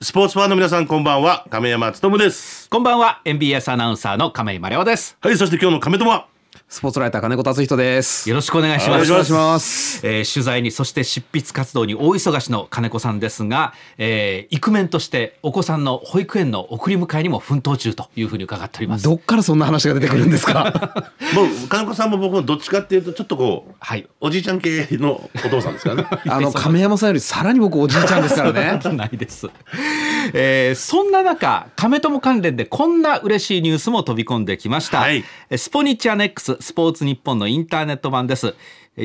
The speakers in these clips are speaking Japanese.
スポーツファンの皆さんこんばんは亀山むですこんばんは n b s アナウンサーの亀井真良ですはいそして今日の亀友はスポーツライター金子達人です。よろしくお願いします。お願いします。えー、取材にそして執筆活動に大忙しの金子さんですが、えー、イクメンとしてお子さんの保育園の送り迎えにも奮闘中というふうに伺っております。どっからそんな話が出てくるんですか。もう金子さんも僕もどっちかっていうとちょっとこう、はい、おじいちゃん系のお父さんですかね。あの亀山さんよりさらに僕おじいちゃんですからね。ないです。えー、そんな中亀友関連でこんな嬉しいニュースも飛び込んできました。はい、スポニチアネックススポーツニッポンのインターネット版です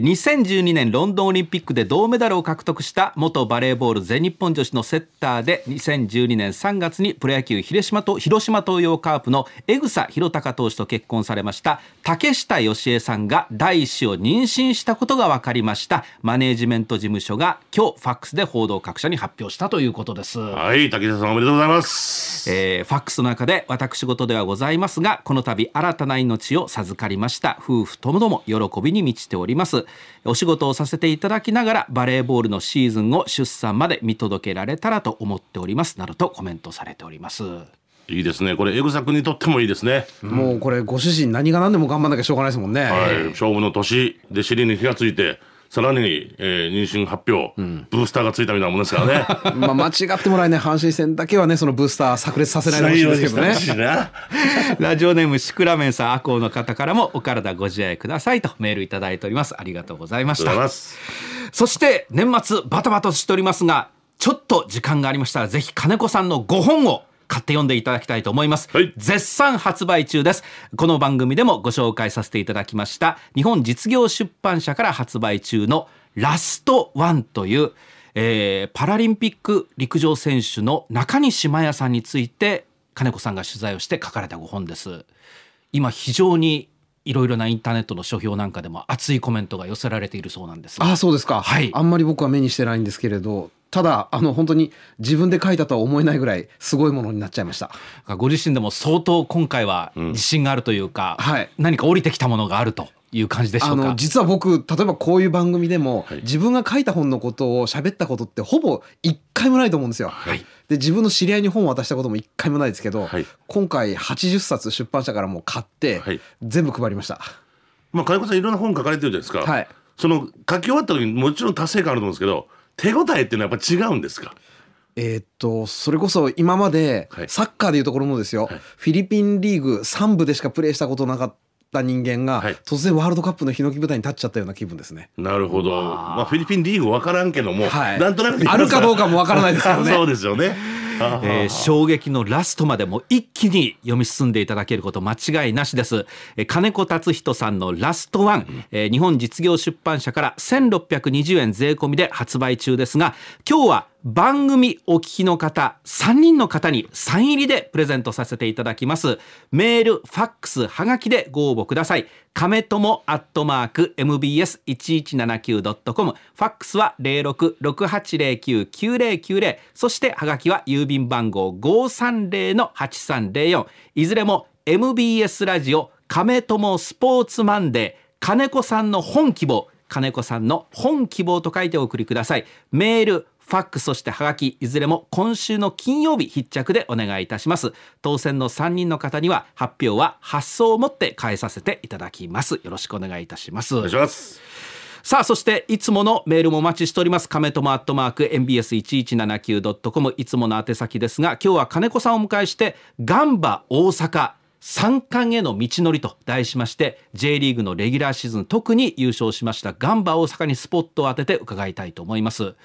2012年ロンドンオリンピックで銅メダルを獲得した元バレーボール全日本女子のセッターで2012年3月にプロ野球広島と広島東洋カープの江草弘隆投手と結婚されました竹下義恵さんが第一子を妊娠したことが分かりましたマネージメント事務所が今日ファックスで報道各社に発表したということですはい竹下さんおめでとうございます、えー、ファックスの中で私事ではございますがこの度新たな命を授かりました夫婦ともども喜びに満ちておりますお仕事をさせていただきながらバレーボールのシーズンを出産まで見届けられたらと思っておりますなどとコメントされておりますいいですねこれエグザ君にとってもいいですね、うん、もうこれご主人何が何でも頑張んなきゃしょうがないですもんね、はい、勝負の年で尻に火がついてさらに、えー、妊娠発表、うん、ブースターがついたみたいなもんですからね まあ間違ってもらえない阪神戦だけはねそのブースター炸裂させないでほしいですけどね ラジオネームシクラメンさん赤穂の方からもお体ご自愛くださいとメールいただいておりますありがとうございましたそして年末バタバタしておりますがちょっと時間がありましたらぜひ金子さんのご本を買って読んでいただきたいと思います、はい、絶賛発売中ですこの番組でもご紹介させていただきました日本実業出版社から発売中のラストワンというえー、パラリンピック陸上選手の中西麻耶さんについて金子さんが取材をして書かれたご本です今非常にいろいろなインターネットの書評なんかでも熱いコメントが寄せられているそうなんですあそうですか、はい、あんまり僕は目にしてないんですけれどただあの本当に自分で書いたとは思えないぐらいすごいものになっちゃいましたご自身でも相当今回は自信があるというか、うん何か降りてきたものがあるという感じでしょうか実は僕例えばこういう番組でも、はい、自分が書いた本のことを喋ったことってほぼ一回もないと思うんですよ。はい、で自分の知り合いに本を渡したことも一回もないですけど、はい、今回80冊出版社からも買って、全部配りました。まあ金子さんいろんな本書かれてるじゃないですか。その書き終わった時にもちろん達成感あると思うんですけど。手応えっていうのはやっぱ違うんですかえっとそれこそ今までサッカーでいうところもですよ、はい、フィリピンリーグ3部でしかプレーしたことなかった人間が、突然ワールドカップのヒノキ舞台に立っちゃったような気分ですね。なるほど、まあ、フィリピンリーグ分からんけども、はい、なんとなくあるかどうかも分からないですけどね。そうですよね えー、衝撃のラストまでも一気に読み進んでいただけること間違いなしです、えー、金子達人さんのラストワン、えー、日本実業出版社から1620円税込みで発売中ですが今日は番組お聞きの方3人の方にサイン入りでプレゼントさせていただきますメールファックスはがきでご応募ください亀友アットマーク mbs1179.com ファックスは0668099090そしてハガキは郵便番号530-8304いずれも MBS ラジオ亀友スポーツマンデー金子さんの本希望金子さんの本希望と書いてお送りくださいメールファックスそしてハガキいずれも今週の金曜日必着でお願いいたします当選の3人の方には発表は発送をもって返させていただきますよろしくお願いいたしますお願いしますさあそしていつものメールもお待ちしております亀友アットマーク MBS1179.com いつもの宛先ですが今日は金子さんをお迎えしてガンバ大阪三冠への道のりと題しまして J リーグのレギュラーシーズン特に優勝しましたガンバ大阪にスポットを当てて伺いたいと思います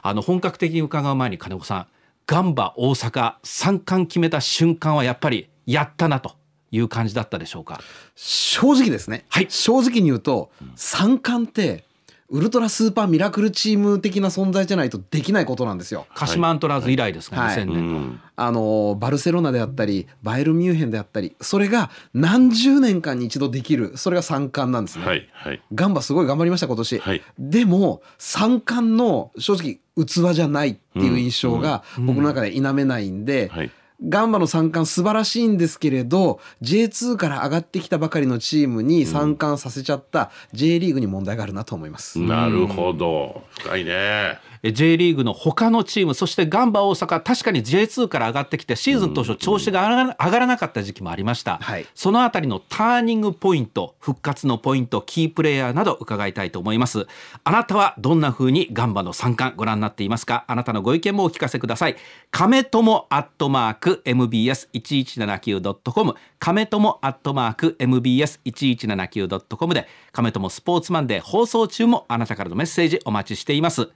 あの本格的に伺う前に金子さんガンバ大阪3冠決めた瞬間はやっぱりやったなという感じだったでしょうか正直ですね、はい、正直に言うと3冠ってウルトラスーパーミラクルチーム的な存在じゃないとできないことなんですよ。鹿島アントラーズ以来ですね、はい、2000年の、あのバルセロナであったりバイエルミュンヘンであったりそれが何十年間に一度できるそれが三冠なんですね、はいはい、ガンバすごい頑張りました今年、はい、でも三冠の正直器じゃないっていう印象が僕の中で否めないんで、うんうんはいガンバの三冠素晴らしいんですけれど、J2 から上がってきたばかりのチームに三冠させちゃった J リーグに問題があるなと思います。なるほど。深いね。J リーグの他のチームそしてガンバ大阪確かに J2 から上がってきてシーズン当初調子が上がらなかった時期もありました、はい、そのあたりのターニングポイント復活のポイントキープレーヤーなど伺いたいと思いますあなたはどんな風にガンバの三冠ご覧になっていますかあなたのご意見もお聞かせください亀友アットマーク mbs1179.com 亀友アットマーク mbs1179.com で亀友スポーツマンで放送中もあなたからのメッセージお待ちしています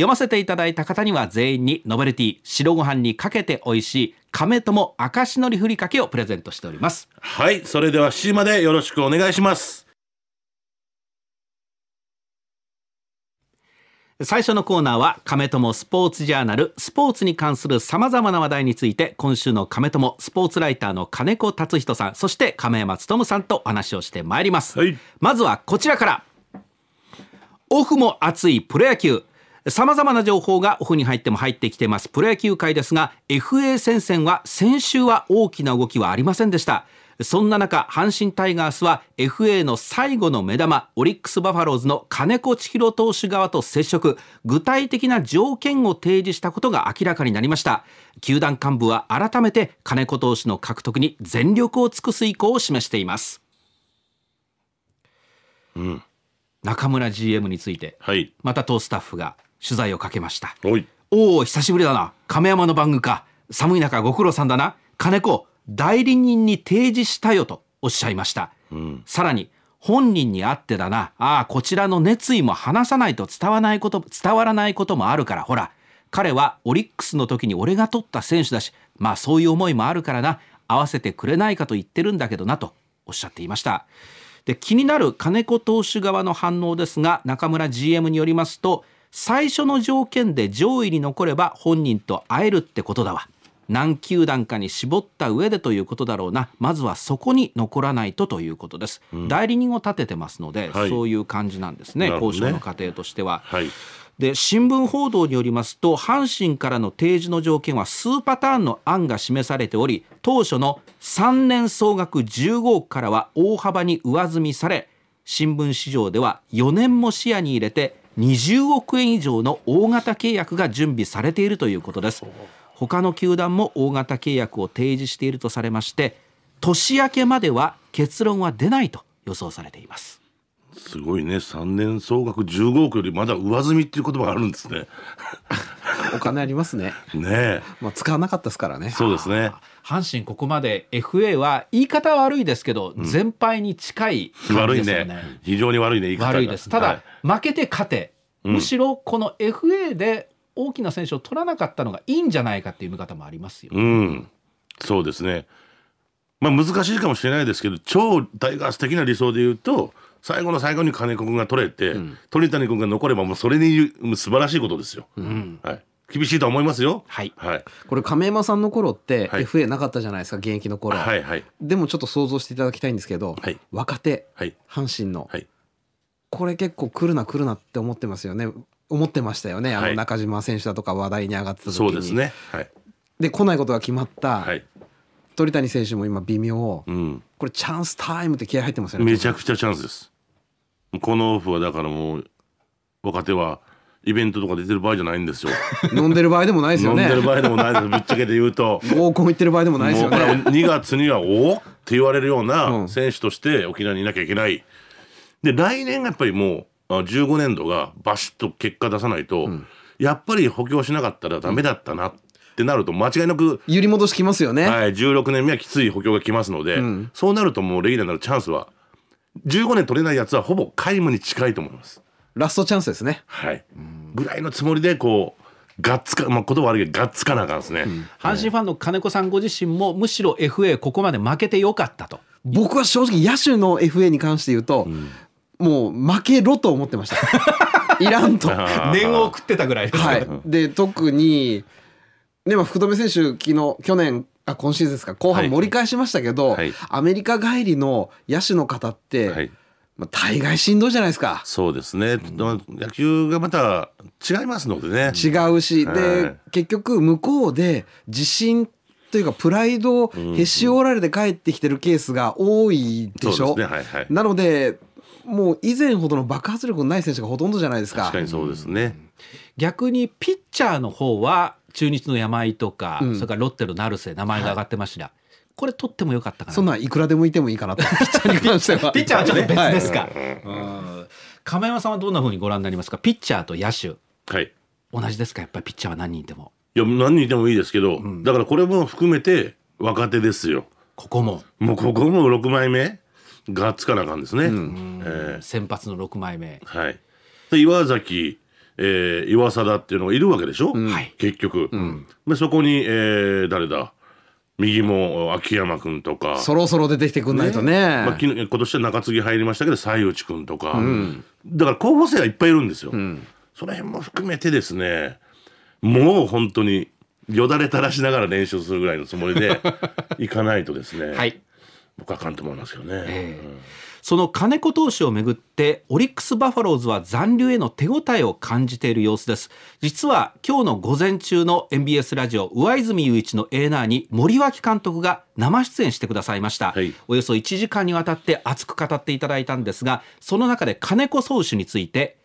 読ませていただいた方には全員にノベルティ白ご飯にかけて美味しい亀友明石のりふりかけをプレゼントしておりますはいそれでは7時までよろしくお願いします最初のコーナーは亀友スポーツジャーナルスポーツに関するさまざまな話題について今週の亀友スポーツライターの金子達人さんそして亀山勉さんとお話をしてまいります、はい、まずはこちらからオフも熱いプロ野球さまざまな情報がオフに入っても入ってきてますプロ野球界ですが FA 戦線は先週は大きな動きはありませんでしたそんな中阪神タイガースは FA の最後の目玉オリックス・バファローズの金子千尋投手側と接触具体的な条件を提示したことが明らかになりました球団幹部は改めて金子投手の獲得に全力を尽くす意向を示しています、うん、中村 GM について、はい、また当スタッフが取材をかけましたおお久しぶりだな亀山の番組か寒い中ご苦労さんだな金子代理人に提示したよとおっしゃいました、うん、さらに本人に会ってだなああこちらの熱意も話さないと伝わないこと伝わらないこともあるからほら彼はオリックスの時に俺が取った選手だしまあそういう思いもあるからな合わせてくれないかと言ってるんだけどなとおっしゃっていましたで気になる金子投手側の反応ですが中村 GM によりますと最初の条件で上位に残れば本人と会えるってことだわ何球団かに絞った上でということだろうなまずはそこに残らないとということです、うん、代理人を立ててますので、はい、そういう感じなんですね、ね、交渉の過程としては、はい、で新聞報道によりますと阪神からの提示の条件は数パターンの案が示されており当初の3年総額15億からは大幅に上積みされ新聞市場では4年も視野に入れて20億円以上の大型契約が準備されているということです他の球団も大型契約を提示しているとされまして年明けまでは結論は出ないと予想されていますすごいね3年総額15億よりまだ上積みっていう言葉があるんですね お金ありますねねまあ使わなかったですからねそうですね阪神ここまで FA は言い方悪いですけど、全敗に近い、ね、悪いね非常に悪いね言い方悪いですただ、はい、負けて勝てむしろこの FA で大きな選手を取らなかったのがいいんじゃないかっていう見方もありますよ、うん、そうですねまあ難しいかもしれないですけど超タイガース的な理想で言うと最後の最後に金子君が取れて、うん、鳥谷君が残ればもうそれに素晴らしいことですよ。うん、はい厳しいと思いますよ。はい。はい、これ亀山さんの頃って FA なかったじゃないですか、はい、現役の頃。はいはい。でもちょっと想像していただきたいんですけど、はい、若手、はい、阪神の、はい、これ結構来るな来るなって思ってますよね。思ってましたよね。あの中島選手だとか話題に上がってた時に。そうですね。はい。で来ないことが決まった。はい。鳥谷選手も今微妙、うん、これチャンスタイムって気合入ってますよねめちゃくちゃチャンスですこのオフはだからもう若手はイベントとか出てる場合じゃないんですよ。飲んでる場合でもないですよね。飲んでる場合でもないです。ぶっちゃけで言うと。合コン行ってる場合でもないですよね。2月にはおおって言われるような選手として沖縄にいなきゃいけない。で来年がやっぱりもう15年度がバシッと結果出さないと、うん、やっぱり補強しなかったらダメだったなってなると間違いなく揺り戻しきますよね。はい、16年目はきつい補強がきますので、うん、そうなるともうレギュラーになるチャンスは。15年取れないやつはほぼ皆無に近いと思いますラストチャンスですねはいぐらいのつもりでこうがっつか、まあ、言葉悪いけど、がっつかなあかんですね、うん、阪神ファンの金子さんご自身も、むしろ FA、ここまで負けてよかったと。僕は正直、野手の FA に関して言うと、うん、もう負けろと思ってました。いらんと。念を送ってたぐらいです、はい、で特に、ね、ま福留選手、昨日去年、あ今シーズンですか後半盛り返しましたけど、はい、アメリカ帰りの野手の方って、はいまあ、大概しんどいじゃないですか。そうですね、野球がまた違いますのでね。違うし、はい、で結局向こうで自信というかプライドをへし折られて帰ってきてるケースが多いでしょ。う、ねはいはい、なのでもう以前ほどの爆発力のない選手がほとんどじゃないですか。確かにそうですね、逆にピッチャーの方は中日の山井とか、うん、それからロッテの成瀬名前が挙がってました、はいこれ取ってもよかったかなそんないくらでもいてもいいかなと ピッチャーに関してはピッチャーはちょっと別ですか、はい、亀山さんはどんなふうにご覧になりますかピッチャーと野手、はい、同じですかやっぱりピッチャーは何人でもいや何人でもいいですけど、うん、だからこれも含めて若手ですよここももうここも6枚目がっつかなあかんですね、うん、えー、先発の6枚目はい岩崎えー、岩貞っていうのがいるわけでしょ、うん、結局、うん、でそこに、えー、誰だ右も秋山君とかそろそろ出てきてくんないとね、ね、まあ、今年は中継ぎ入りましたけど西内君とか、うん、だから候補生はいっぱいいるんですよ、うん、その辺も含めてですねもう本当によだれ垂らしながら練習するぐらいのつもりでい かないとですね、はい僕はあかんと思いますよね、えーうん、その金子投手をめぐってオリックス・バファローズは残留への手応えを感じている様子です実は今日の午前中の MBS ラジオ上泉雄一のエーナーに森脇監督が生出演してくださいました、はい、およそ1時間にわたって熱く語っていただいたんですがその中で金子投手について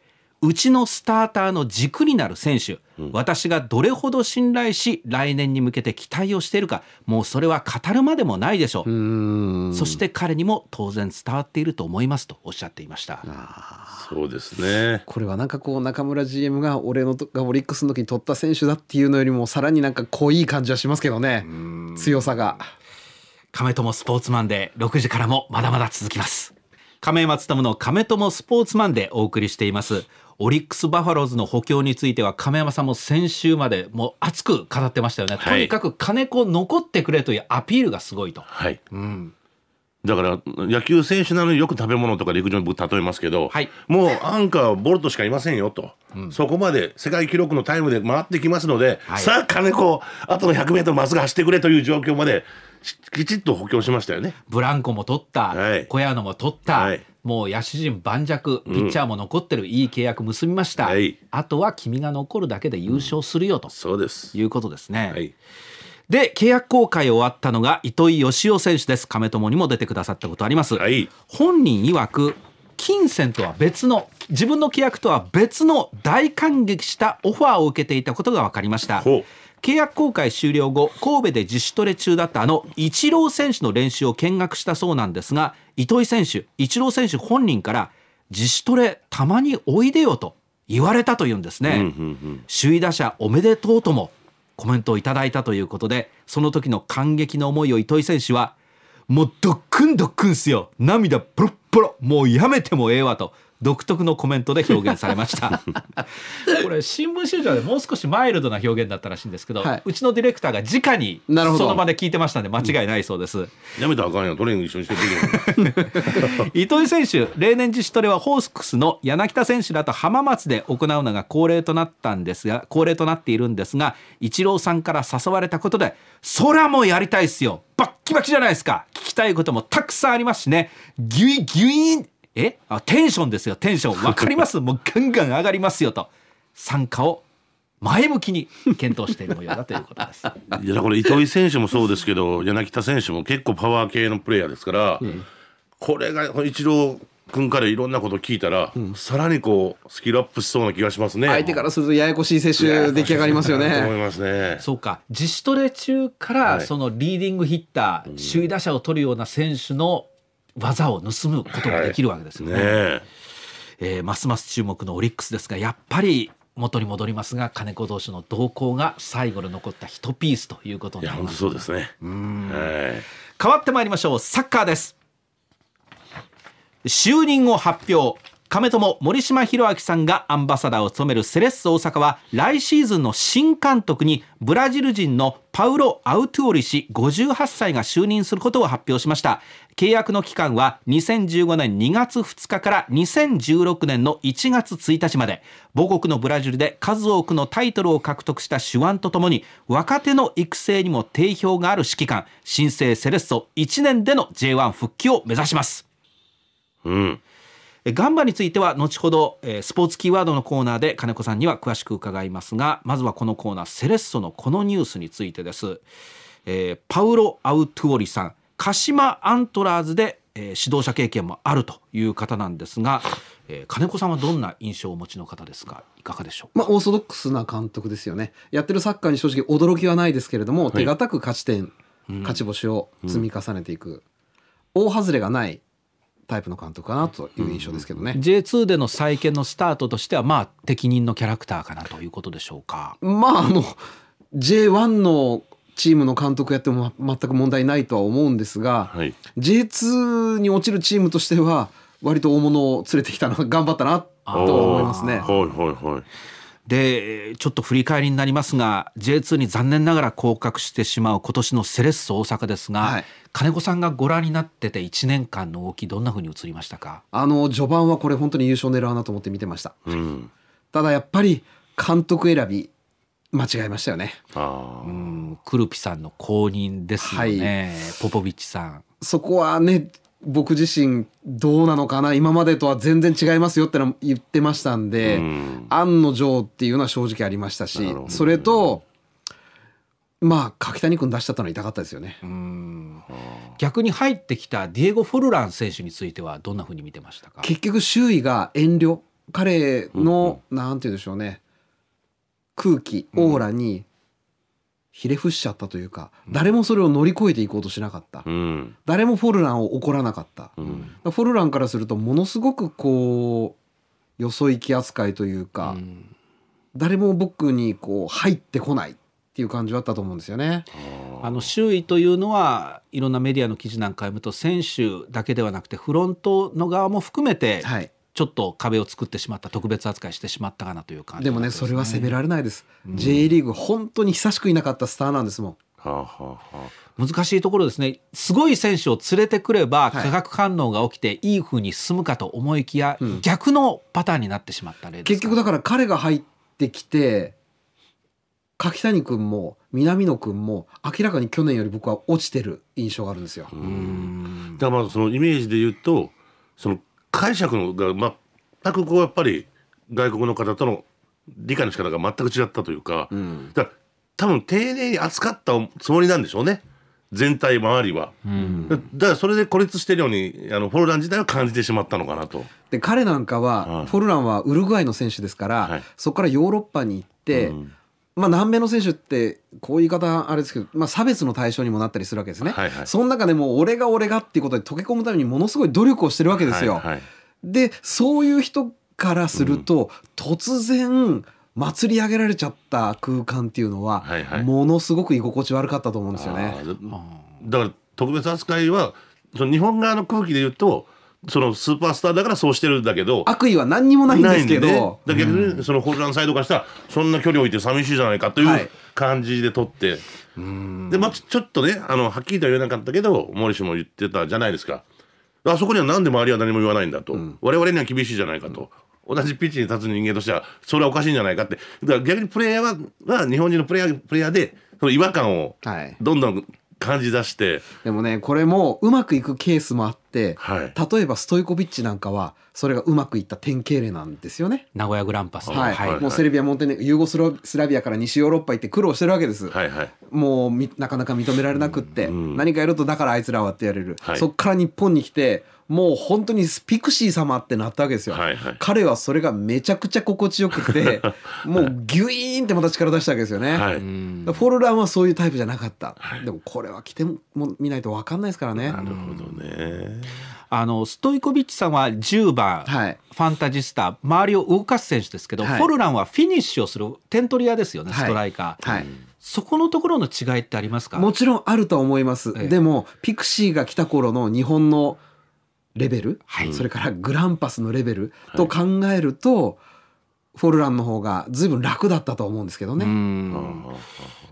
うちのスターターの軸になる選手、私がどれほど信頼し、来年に向けて期待をしているか、もうそれは語るまでもないでしょう。うそして彼にも当然伝わっていると思いますとおっしゃっていました。そうですね。これはなんかこう中村 GM が俺のがオリックスの時に取った選手だっていうのよりもさらになんか濃い感じはしますけどね。強さが。亀友スポーツマンで6時からもまだまだ続きます。亀松友の亀友スポーツマンでお送りしています。オリックス・バファローズの補強については亀山さんも先週までもう熱く語ってましたよね、はい、とにかく金子残ってくれというアピールがすごいと。はい、うんだから野球選手なのによく食べ物とか陸上に僕例えますけど、はい、もうアンカーボルトしかいませんよと、うん、そこまで世界記録のタイムで回ってきますので、はい、さあ金子あとの 100m まっすぐ走ってくれという状況まできちっと補強しましたよね。ブランコも取った、はい、小屋のも取った、はい、もう野手陣盤石、ピッチャーも残ってる、うん、いい契約結びました、はい、あとは君が残るだけで優勝するよと、うん、そうですいうことですね。はいで契約更改終わったのが糸井義雄選手です亀友にも出てくださったことあります、はい、本人曰く金銭とは別の自分の契約とは別の大感激したオファーを受けていたことが分かりました契約公開終了後神戸で自主トレ中だったあのイチロー選手の練習を見学したそうなんですが糸井選手イチロー選手本人から自主トレたまにおいでよと言われたというんですね、首位打者おめでとうともコメントをいただいたということでその時の感激の思いを糸井選手はもうドックンドックンすよ涙プロップロもうやめてもええわと独特のコメントで表現されました これ新聞市場でもう少しマイルドな表現だったらしいんですけど、はい、うちのディレクターが直にその場で聞いてましたんで間違いないそうです、うん、やめたらあかんやトレーニング一緒にして 糸井選手例年自主トレはホークスの柳田選手らと浜松で行うのが恒例となったんですが恒例となっているんですが一郎さんから誘われたことで空もやりたいっすよバッキバキじゃないですか聞きたいこともたくさんありますしねギュイギュインえあテンションですよテンション分 かりますもうガンガン上がりますよと参加を前向きに検討している模様だということです。いやこれ糸井選手もそうですけど柳田選手も結構パワー系のプレーヤーですから、うん、これが一郎君からいろんなこと聞いたら、うん、さらにこうスキルアップしそうな気がしますね相手からするとややこしい選手出来上がりますよね。思いますねそうか自主トレ中から、そのリーディングヒッター、首位打者を取るような選手の技を盗むことができるわけですよね。はい、ねえー、ますます注目のオリックスですがやっぱり元に戻りますが金子同士の動向が最後に残った一ピースということになりますそうですねうん変わってまいりましょうサッカーです就任を発表亀友森島博明さんがアンバサダーを務めるセレッソ大阪は来シーズンの新監督にブラジル人のパウロ・アウトゥオリ氏58歳が就任することを発表しました契約の期間は2015年2月2日から2016年の1月1日まで母国のブラジルで数多くのタイトルを獲得した手腕とともに若手の育成にも定評がある指揮官新生セレッソ1年での J1 復帰を目指しますうんガンバについては後ほど、えスポーツキーワードのコーナーで金子さんには詳しく伺いますがまずはこのコーナーセレッソのこのニュースについてです、えー、パウロ・アウトゥオリさん鹿島アントラーズで、え指導者経験もあるという方なんですが、えー、金子さんはどんな印象をお持ちの方ですかいかがでしょうまあ、オーソドックスな監督ですよねやってるサッカーに正直驚きはないですけれども、はい、手堅く勝ち点、うん、勝ち星を積み重ねていく、うん、大外れがないタイプの監督かなという印象ですけどね、うん、J2 での再建のスタートとしてはまあ適任のキャラクターかなということでしょうかまああの J1 のチームの監督やっても全く問題ないとは思うんですが、はい、J2 に落ちるチームとしては割と大物を連れてきたの頑張ったなと思いますね。はいはいはいでちょっと振り返りになりますが J2 に残念ながら降格してしまう今年のセレッソ大阪ですが、はい、金子さんがご覧になってて1年間の動きどんなふうに映りましたかあの序盤はこれ本当に優勝狙うなと思って見てました、うん、ただやっぱり監督選び間違えましたよねうんクルピさんの後任ですよね、はい、ポポビッチさんそこはね僕自身どうなのかな今までとは全然違いますよっての言ってましたんで、案の定っていうのは正直ありましたし、ね、それとまあ柿谷君出しちゃったのは痛かったですよね。逆に入ってきたディエゴ・フォルラン選手についてはどんなふうに見てましたか結局周囲が遠慮彼の、なんて言うでしょうね空気オーラにひれ伏しちゃったというか、誰もそれを乗り越えていこうとしなかった、うん、誰もフォルランを怒らなかった、うん、フォルランからするとものすごくこうよそ行き扱いというか、うん、誰も僕にこう入ってこないっていう感じはあったと思うんですよね。あの周囲というのはいろんなメディアの記事なんか読むと選手だけではなくてフロントの側も含めて、ちょっと壁を作ってしまった特別扱いしてしまったかなという感じで、ね,、もねそれは責められないです、うん、J リーグ本当に久しくいなかったスターなんですもん、はあはあ、難しいところですねすごい選手を連れてくれば化学反応が起きていいふうに進むかと思いきや、はい、逆のパターンになってしまった例です、う結局だから彼が入ってきて柿谷君も南野君も明らかに去年より僕は落ちてる印象があるんですよ。だからまあそのイメージで言うとその解釈のが全くこうやっぱり外国の方との理解の仕方が全く違ったというか,、うん、だから多分丁寧に扱ったつもりなんでしょうね全体周りは、うん、だからそれで孤立してるようにあのフォルラン自体は感じてしまったのかなとで彼なんかは、はい、フォルランはウルグアイの選手ですから、はい、そこからヨーロッパに行って、うんまあ、南米の選手ってこういう言い方あれですけど、まあ、差別の対象にもなったりするわけですね、はいはい、その中でも俺が俺がっていうことで溶け込むためにものすごい努力をしてるわけですよ。はいはい、でそういう人からすると、うん、突然祭り上げられちゃった空間っていうのは、はいはい、ものすごく居心地悪かったと思うんですよね。だから特別扱いはその日本側の空気で言うとそのスーパースターだからそうしてるんだけど悪意は何にもないんですけど、ね、逆にそのホルランサイドからしたらそんな距離置いて寂しいじゃないかという感じで取って、はい、でまあちょっとねあのはっきりとは言えなかったけどモリシも言ってたじゃないですかあそこには何で周りは何も言わないんだと、うん、我々には厳しいじゃないかと。同じピッチに立つ人間としてはそれはおかしいんじゃないかってだから逆にプレイヤーは日本人のプレイヤープレイヤーでその違和感をどんどん、感じ出してでもねこれもうまくいくケースもあっ、はい、例えばストイコビッチなんかはそれがうまくいった典型例なんですよね名古屋グランパス、はい、はい、もうセルビアモンテネユーゴスラビアから西ヨーロッパ行って苦労してるわけです、はいはい、もうなかなか認められなくって、うん、何かやるとだからあいつらはってやれる、はい、そっから日本に来てもう本当にスピクシー様ってなったわけですよ、はいはい、彼はそれがめちゃくちゃ心地よくて もうギュイーンってまた力出したわけですよね、はい、フォルランはそういうタイプじゃなかった、はい、でもこれは来ても見ないと分かんないですからねなるほどねあのストイコビッチさんは10番、はい、ファンタジスタ周りを動かす選手ですけど、はい、フォルランはフィニッシュをする点取り屋ですよね、ストライカー。はい、そこのところの違いってありますかもちろんあると思います、ええ、でもピクシーが来た頃の日本のレベル、それからグランパスのレベルと考えると、フォルランの方がずいぶん楽だったと思うんですけどね。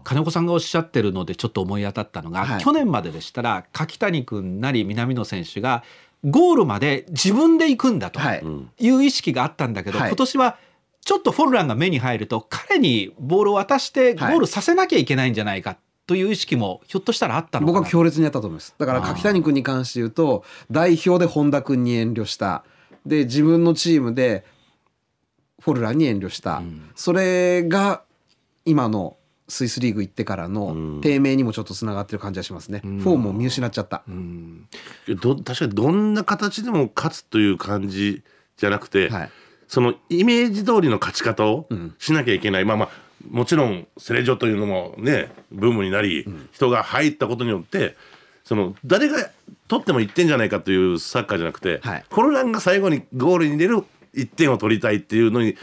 金子さんがおっしゃってるのでちょっと思い当たったのが、はい、去年まででしたら柿谷君なり南野選手がゴールまで自分で行くんだという意識があったんだけど、はい、今年はちょっとフォルランが目に入ると彼にボールを渡してゴールさせなきゃいけないんじゃないかという意識もひょっとしたらあったのかな僕は強烈にあったと思いますだから柿谷君に関して言うと代表で本田君に遠慮したで自分のチームでフォルランに遠慮した、うん、それが今のスイスリーグ行ってからの低迷にもちょっとつながってる感じがしますね、うん、フォームを見失っちゃった、うん、確かにどんな形でも勝つという感じじゃなくて、はい、そのイメージ通りの勝ち方をしなきゃいけない、まあまあもちろんセレジョというのもねブームになり、人が入ったことによってその誰が取っても1点じゃないかというサッカーじゃなくて、はい、コロナが最後にゴールに出る1点を取りたいっていうのに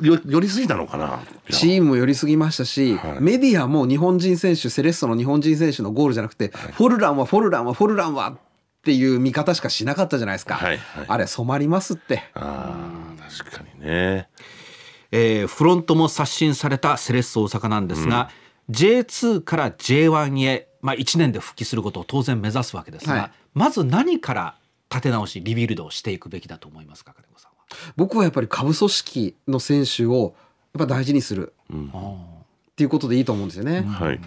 よ寄りすぎたのかなチームも寄りすぎましたし、はい、メディアも日本人選手セレッソの日本人選手のゴールじゃなくて、はい、フォルランはフォルランはフォルランはっていう見方しかしなかったじゃないですか、はいはい、あれ染まりますってあ確かにね、えー、フロントも刷新されたセレッソ大阪なんですが、うん、J2 から J1 へ、まあ、1年で復帰することを当然目指すわけですが、まず何から立て直しリビルドをしていくべきだと思いますか金子さん僕はやっぱり下部組織の選手をやっぱ大事にする、うん、っていうことでいいと思うんですよね。うん、はい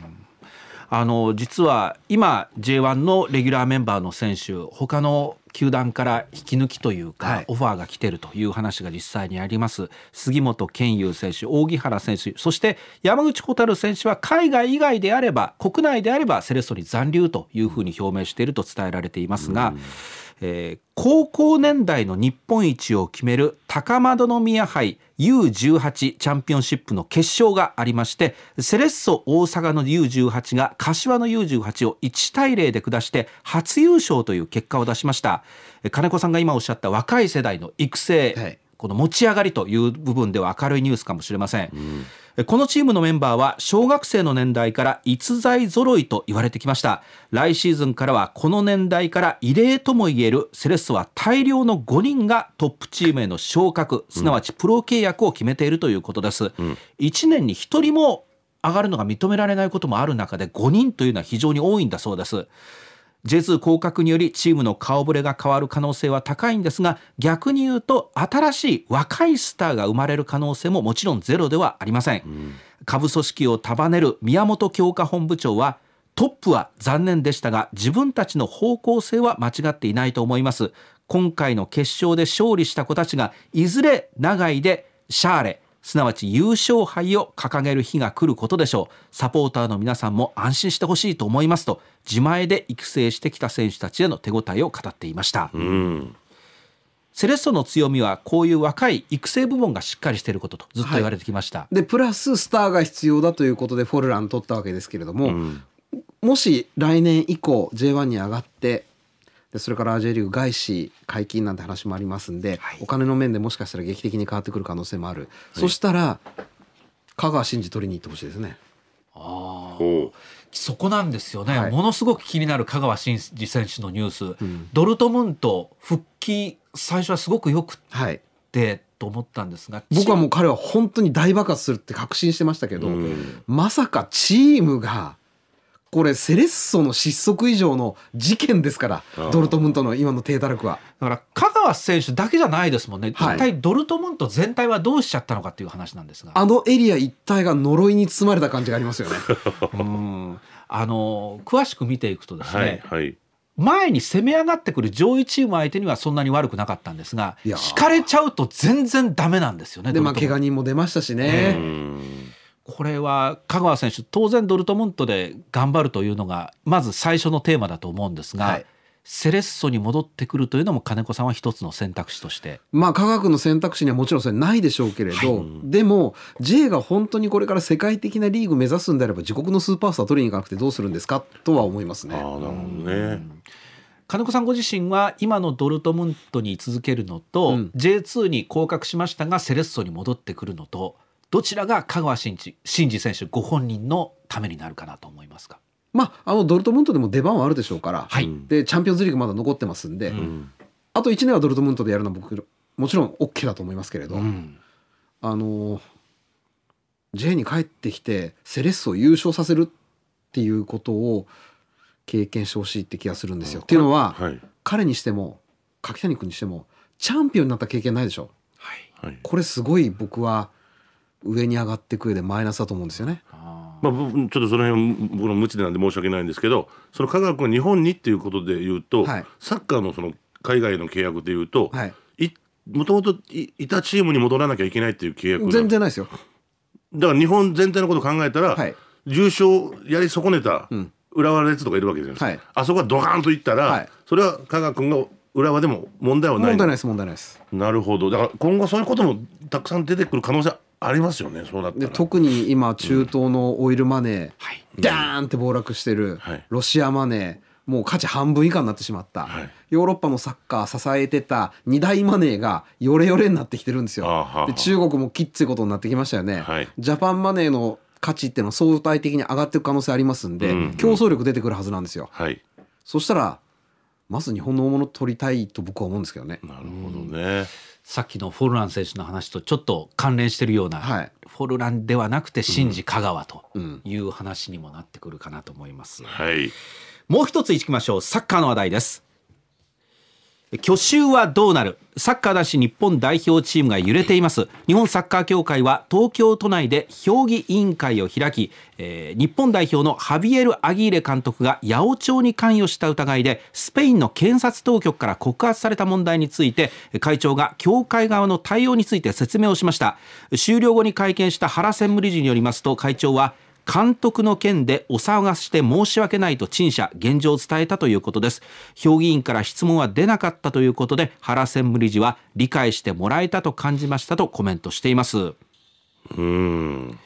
あの実は今 J1 のレギュラーメンバーの選手他の球団から引き抜きというか、はい、オファーが来てるという話が実際にあります杉本健佑選手荻原選手そして山口蛍選手は海外以外であれば国内であればセレッソに残留というふうに表明していると伝えられていますが、うんえー、高校年代の日本一を決める高円宮杯 U18 チャンピオンシップの決勝がありましてセレッソ大阪の U18 が柏の U18 を1対0で下して初優勝という結果を出しました金子さんが今おっしゃった若い世代の育成、はい、この持ち上がりという部分では明るいニュースかもしれません。うんこのチームのメンバーは小学生の年代から逸材揃いと言われてきました来シーズンからはこの年代から異例ともいえるセレッソは大量の5人がトップチームへの昇格すなわちプロ契約を決めているということです、うん、1年に1人も上がるのが認められないこともある中で5人というのは非常に多いんだそうです J2 降格によりチームの顔ぶれが変わる可能性は高いんですが逆に言うと新しい若いスターが生まれる可能性ももちろんゼロではありません、うん、下部組織を束ねる宮本強化本部長はトップは残念でしたが自分たちの方向性は間違っていないと思います今回の決勝で勝利した子たちがいずれ長いでシャーレすなわち優勝杯を掲げる日が来ることでしょう。サポーターの皆さんも安心してほしいと思いますと、自前で育成してきた選手たちへの手応えを語っていました。うんセレッソの強みはこういう若い育成部門がしっかりしていることとずっと言われてきました、はい、でプラススターが必要だということでフォルラン取ったわけですけれども、うん、もし来年以降 J1 に上がってでそれから J リーグ外資解禁なんて話もありますんで、はい、お金の面でもしかしたら劇的に変わってくる可能性もある、はい、そしたら香川真司取りに行ってほしいですね。あそこなんですよね、はい、ものすごく気になる香川真司選手のニュース、うん、ドルトムント復帰最初はすごくよくって、と思ったんですが僕はもう彼は本当に大爆発するって確信してましたけど、まさかチームが。これセレッソの失速以上の事件ですから、ドルトムントの今の低た力は。だから香川選手だけじゃないですもんね、はい、一体ドルトムント全体はどうしちゃったのかっていう話なんですが。あのエリア一体が呪いに包まれた感じがありますよね。うんあの詳しく見ていくとですね、はいはい前に攻め上がってくる上位チーム相手にはそんなに悪くなかったんですが引かれちゃうと全然ダメなんですよねでまあ怪我人も出ましたしね。これは香川選手当然ドルトムントで頑張るというのがまず最初のテーマだと思うんですが、はい、セレッソに戻ってくるというのも金子さんは一つの選択肢として。まあ科学の選択肢にはもちろんそれないでしょうけれど、はい、でも J が本当にこれから世界的なリーグ目指すんであれば自国のスーパースター取りに行かなくてどうするんですかとは思いますね。あなるほどね金子さんご自身は今のドルトムントに続けるのと、うん、J2 に降格しましたがセレッソに戻ってくるのとどちらが香川真司真司選手ご本人のためになるかなと思いますかまあ、あのドルトムントでも出番はあるでしょうから、はい、でチャンピオンズリーグまだ残ってますんで、うん、あと1年はドルトムントでやるのは僕もちろん OK だと思いますけれど、うん、あの J に帰ってきてセレッソを優勝させるっていうことを経験してほしいって気がするんですよ。うん、っていうのは、はい、彼にしても柿谷君にしてもチャンピオンになった経験ないでしょ。はい、これすごい僕は上に上がっていく上でマイナスだと思うんですよね。まあ、ちょっとその辺僕の無知でなんで申し訳ないんですけどその科学が日本にっていうことで言うと、はい、サッカーのその海外の契約で言うと、はい、いもともといたチームに戻らなきゃいけないっていう契約全然ないですよだから日本全体のことを考えたら、はい、重傷やり損ねた浦和レッズとかいるわけじゃないですか、はい、あそこはドカンといったら、はい、それは科学君が浦和でも問題はない問題ないです問題ないですなるほどだから今後そういうこともたくさん出てくる可能性ありますよねそうなって特に今中東のオイルマネー、ダーンって暴落してる、はい、ロシアマネーもう価値半分以下になってしまった、はい、ヨーロッパのサッカー支えてた2大マネーがヨレヨレになってきてるんですよ。で中国もきっついことになってきましたよね。はい、ジャパンマネーの価値っていうのは相対的に上がっていく可能性ありますんで、うんうん、競争力出てくるはずなんですよ。はい、そしたらまず日本の大物取りたいと僕は思うんですけどね。なるほどね、うんさっきのフォルラン選手の話とちょっと関連してるような、はい、フォルランではなくてシンジ香川という話にもなってくるかなと思います。うんうん、はい、もう一ついきましょうサッカーの話題です。去就はどうなるサッカー男子日本代表チームが揺れています日本サッカー協会は東京都内で評議委員会を開き、えー、日本代表のハビエル・アギーレ監督が八百長に関与した疑いでスペインの検察当局から告発された問題について会長が協会側の対応について説明をしました終了後に会見した原専務理事によりますと会長は監督の件でお騒がせして申し訳ないと陳謝現状を伝えたということです評議員から質問は出なかったということで原専務理事は理解してもらえたと感じましたとコメントしていますうん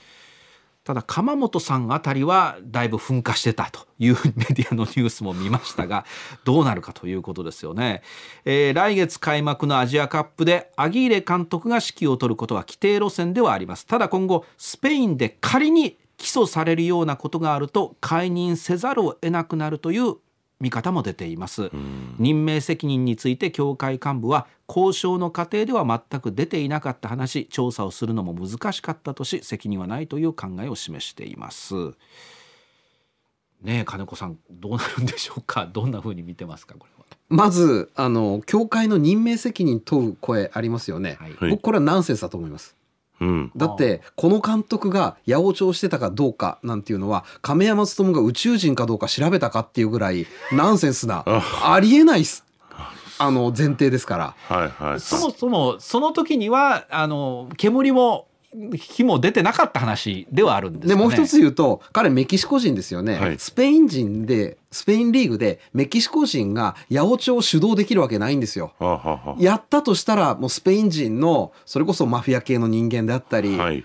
ただ鎌本さんあたりはだいぶ噴火してたというメディアのニュースも見ましたがどうなるかということですよね、えー、来月開幕のアジアカップでアギーレ監督が指揮を執ることは規定路線ではありますただ今後スペインで仮に起訴されるようなことがあると解任せざるを得なくなるという見方も出ています、任命責任について教会幹部は交渉の過程では全く出ていなかった話調査をするのも難しかったとし責任はないという考えを示していますね金子さんどうなるんでしょうか どんな風に見てますかこれはまずあの教会の任命責任問う声ありますよね、はい、僕これはナンセンスだと思いますうん、だってこの監督が八百長してたかどうかなんていうのは亀山勉が宇宙人かどうか調べたかっていうぐらいナンセンスなありえないあの前提ですから、はいはい、そもそもその時にはあの煙も日も出てなかった話ではあるんです、ね、もう一つ言うと彼メキシコ人ですよね、はい、スペイン人でスペインリーグでメキシコ人が八百長を主導できるわけないんですよ。ははやったとしたらもうスペイン人のそれこそマフィア系の人間であったり。はい、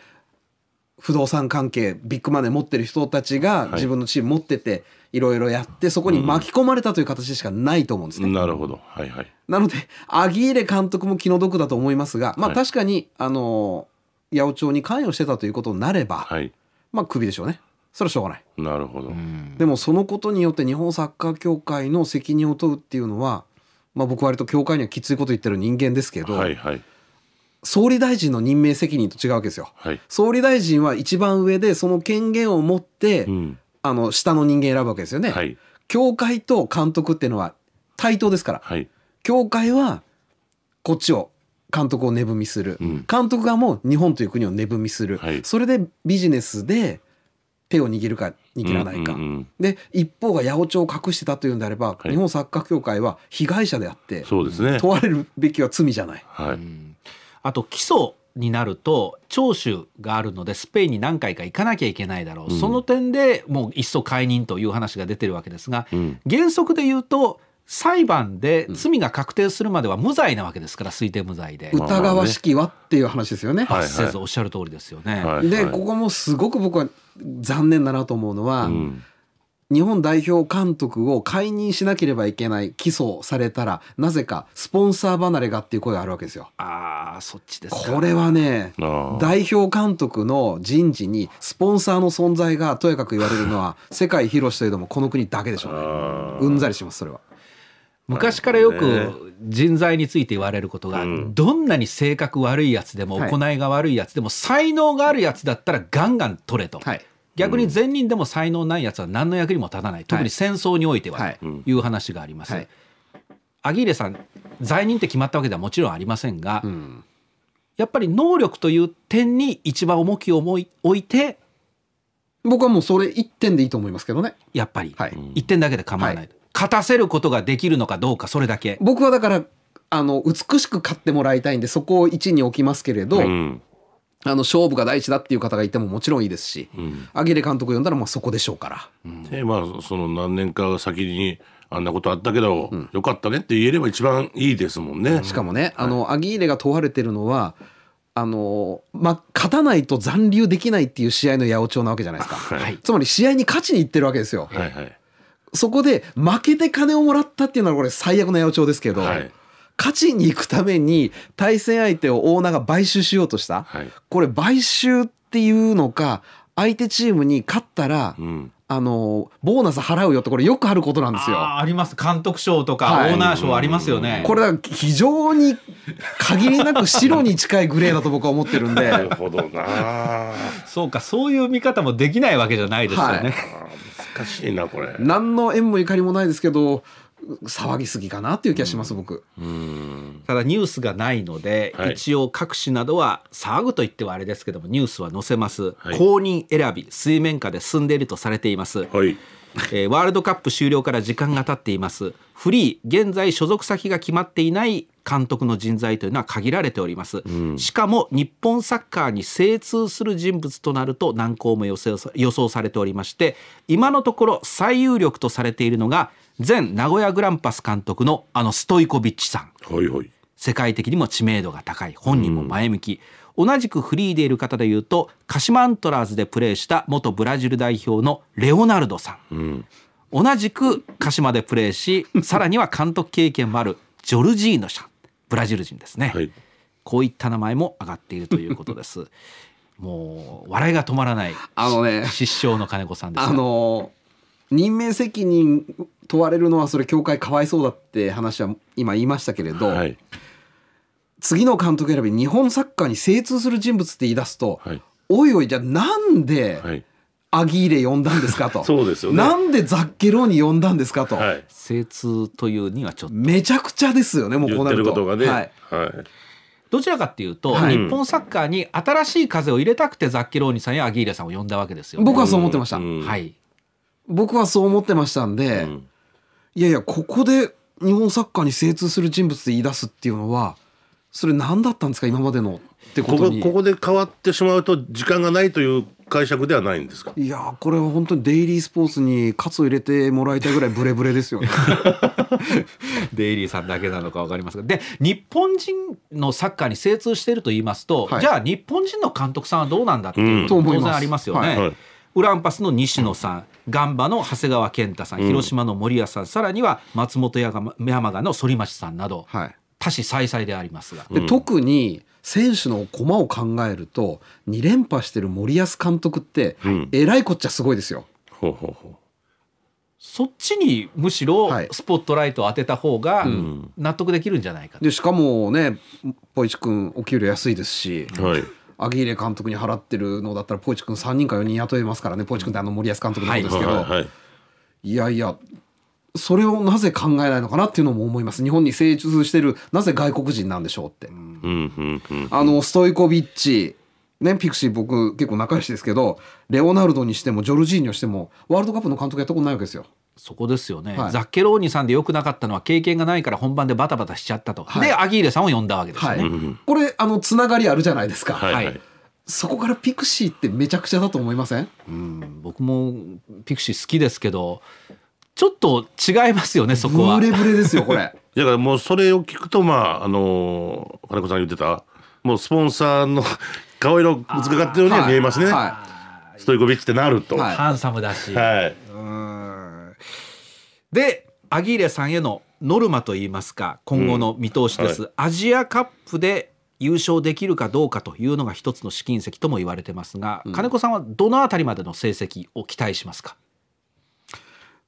不動産関係ビッグマネー持ってる人たちが自分のチーム持ってていろいろやってそこに巻き込まれたという形しかないと思うんですね。うん、なるほど、はいはい、なのでアギーレ監督も気の毒だと思いますが、まあ、確かに、あのー八百長に関与してたということになれば、はい、まあ、クビでしょうね。それはしょうがない。なるほど。でもそのことによって日本サッカー協会の責任を問うっていうのは、まあ、僕割と協会にはきついこと言ってる人間ですけど、はいはい、総理大臣の任命責任と違うわけですよ、はい、総理大臣は一番上でその権限を持って、うん、あの下の人間選ぶわけですよね、はい、教会と監督っていうのは対等ですから、はい、教会はこっちを監督を値踏みする、うん、監督がもう日本という国を値踏みする、はい、それでビジネスで手を握るか握らないか、うんうんうん、で一方が八百長を隠してたというんであれば、はい、日本サッカー協会は被害者であってそうです、ね、問われるべきは罪じゃない。はい、あと起訴になると聴取があるのでスペインに何回か行かなきゃいけないだろう、うん、その点でもういっそ解任という話が出てるわけですが、うん、原則で言うと裁判で罪が確定するまでは無罪なわけですから、推定無罪で。疑わしきはっていう話ですよね。発せずおっしゃる通りですよね。はいはい、で、ここもすごく僕は残念だなと思うのは、うん、日本代表監督を解任しなければいけない起訴されたら、なぜかスポンサー離れがっていう声があるわけですよ。ああ、そっちですこれはね、代表監督の人事にスポンサーの存在がとやかく言われるのは、世界広しといえどもこの国だけでしょうね。うんざりします、それは。昔からよく人材について言われることが、どんなに性格悪いやつでも行いが悪いやつでも才能があるやつだったらガンガン取れと、逆に善人でも才能ないやつは何の役にも立たない特に戦争においてはという話があります。アギーレさん罪人って決まったわけではもちろんありませんが、やっぱり能力という点に一番重きを置いて僕はもうそれ一点でいいと思いますけどねやっぱり、一点だけで構わない、はい勝たせることができるのかどうかそれだけ僕はだからあの美しく勝ってもらいたいんでそこを1に置きますけれど、うんあの勝負が第一だっていう方がいてももちろんいいですし、うん、アギレ監督呼んだらまあそこでしょうから。うん、でまあその何年か先にあんなことあったけど、うん、よかったねって言えれば一番いいですもんね。しかもね、あの、はい、アギーレが問われてるのはあのまあ、勝たないと残留できないっていう試合の八百長なわけじゃないですか、はい、つまり試合に勝ちにいってるわけですよ。はいはいそこで負けて金をもらったっていうのはこれ最悪な八百長ですけど、はい、勝ちに行くために対戦相手をオーナーが買収しようとした、はい、これ買収っていうのか相手チームに勝ったら、うんあのボーナス払うよってこれよくあることなんですよ。あります監督賞とか、オーナー賞ありますよね。これは非常に限りなく白に近いグレーだと僕は思ってるんで なるほどなそうかそういう見方もできないわけじゃないですよね。はい 難しいなこれ何の縁も怒りもないですけど騒ぎすぎかなっていう気がします、うん、僕ただニュースがないので、はい、一応各紙などは騒ぐと言ってはあれですけどもニュースは載せます、はい、公認選び水面下で進んでいるとされています、はいえー、ワールドカップ終了から時間が経っていますフリー現在所属先が決まっていない監督の人材というのは限られております、うん、しかも日本サッカーに精通する人物となると難航も予想されておりまして今のところ最有力とされているのが前名古屋グランパス監督のあのストイコビッチさん、はいはい、世界的にも知名度が高い本人も前向き、うん同じくフリーでいる方でいうと鹿島アントラーズでプレーした元ブラジル代表のレオナルドさん、うん、同じく鹿島でプレーしさらには監督経験もあるジョルジーノさんブラジル人ですね、はい、こういった名前も上がっているということです もう笑いが止まらないあのね失笑の金子さんですあの任命責任問われるのはそれ教会かわいそうだって話は今言いましたけれど、はい、次の監督選び日本サッカーに精通する人物って言い出すと、はい、おいおいじゃあなんで、はいアギーレ呼んだんですかと そうですよ、ね、なんでザッケローニ呼んだんですかと、はい、精通というにはちょっとめちゃくちゃですよねもうこうなると、ね、はい、はい、どちらかっていうと、はい、日本サッカーに新しい風を入れたくてザッケローニさんやアギーレさんを呼んだわけですよ、ね、僕はそう思ってました、うんはい僕はそう思ってましたんで、うん、いやいやここで日本サッカーに精通する人物で言い出すっていうのはそれ何だったんですか今までのってことにここで変わってしまうと時間がないという解釈ではないんですかいやこれは本当にデイリースポーツに喝を入れてもらいたいぐらいブレブレですよね デイリーさんだけなのか分かりますがで日本人のサッカーに精通していると言いますと、はい、じゃあ日本人の監督さんはどうなんだっていう、う当然ありますよね。はいはいウランパスの西野さん、ガンバの長谷川健太さん、広島の森谷さん、うん、さらには松本山賀の反町さんなど、はい、多士再々でありますが。で特に選手の駒を考えると2連覇してる森保監督って、えらいこっちゃすごいですよ。ほうほうほうそっちにむしろスポットライトを当てた方が納得できるんじゃないか、はいうん、でしかもねポイチ君お給料安いですし、はい、アギーレ監督に払ってるのだったらポイチ君3人か4人雇えますからねポイチ君ってあの森保監督のことですけど、はいはいはい、いやいやそれをなぜ考えないのかなっていうのも思います。日本に精通してる、なぜ外国人なんでしょうって。あの、ストイコビッチ、ね、ピクシー僕結構仲良しですけど、レオナルドにしてもジョルジーニョにしても、ワールドカップの監督やったことないわけですよ。そこですよね、はい、ザッケローニさんで良くなかったのは経験がないから本番でバタバタしちゃったと、はい、でアギーレさんを呼んだわけですね、はい、これあのつながりあるじゃないですか、はい、はい、そこからピクシーってめちゃくちゃだと思いませんうん僕もピクシー好きですけどちょっと違いますよねそこは。ブレブレですよこれ。だからもうそれを聞くとまああの金子さん言ってたもうスポンサーの顔色ぶつかってるようには見えますね。はい、ストイコビッチってなると、はい、ハンサムだし。はい。うんでアギーレさんへのノルマといいますか今後の見通しです、うんはい、アジアカップで優勝できるかどうかというのが一つの試金石とも言われてますが、うん、金子さんはどのあたりまでの成績を期待しますか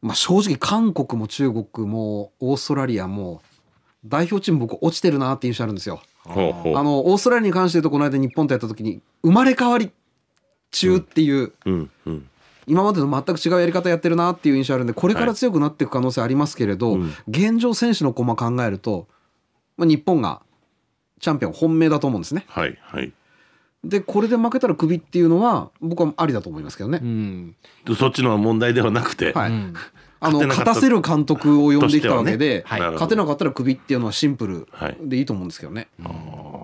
まあ、正直韓国も中国もオーストラリアも代表チーム僕落ちてるなって印象あるんですよ。あのオーストラリアに関して言うとこの間日本とやった時に生まれ変わり中っていう、今までと全く違うやり方やってるなっていう印象あるんでこれから強くなっていく可能性ありますけれど、現状選手の駒考えると、ま日本がチャンピオン本命だと思うんですね。はい、はいでこれで負けたらクビっていうのは僕はありだと思いますけどね、うん、そっちの問題ではなくて、はい、あの勝たせる監督を呼んできたわけで、ねはい、勝てなかったらクビっていうのはシンプルでいいと思うんですけどね。はい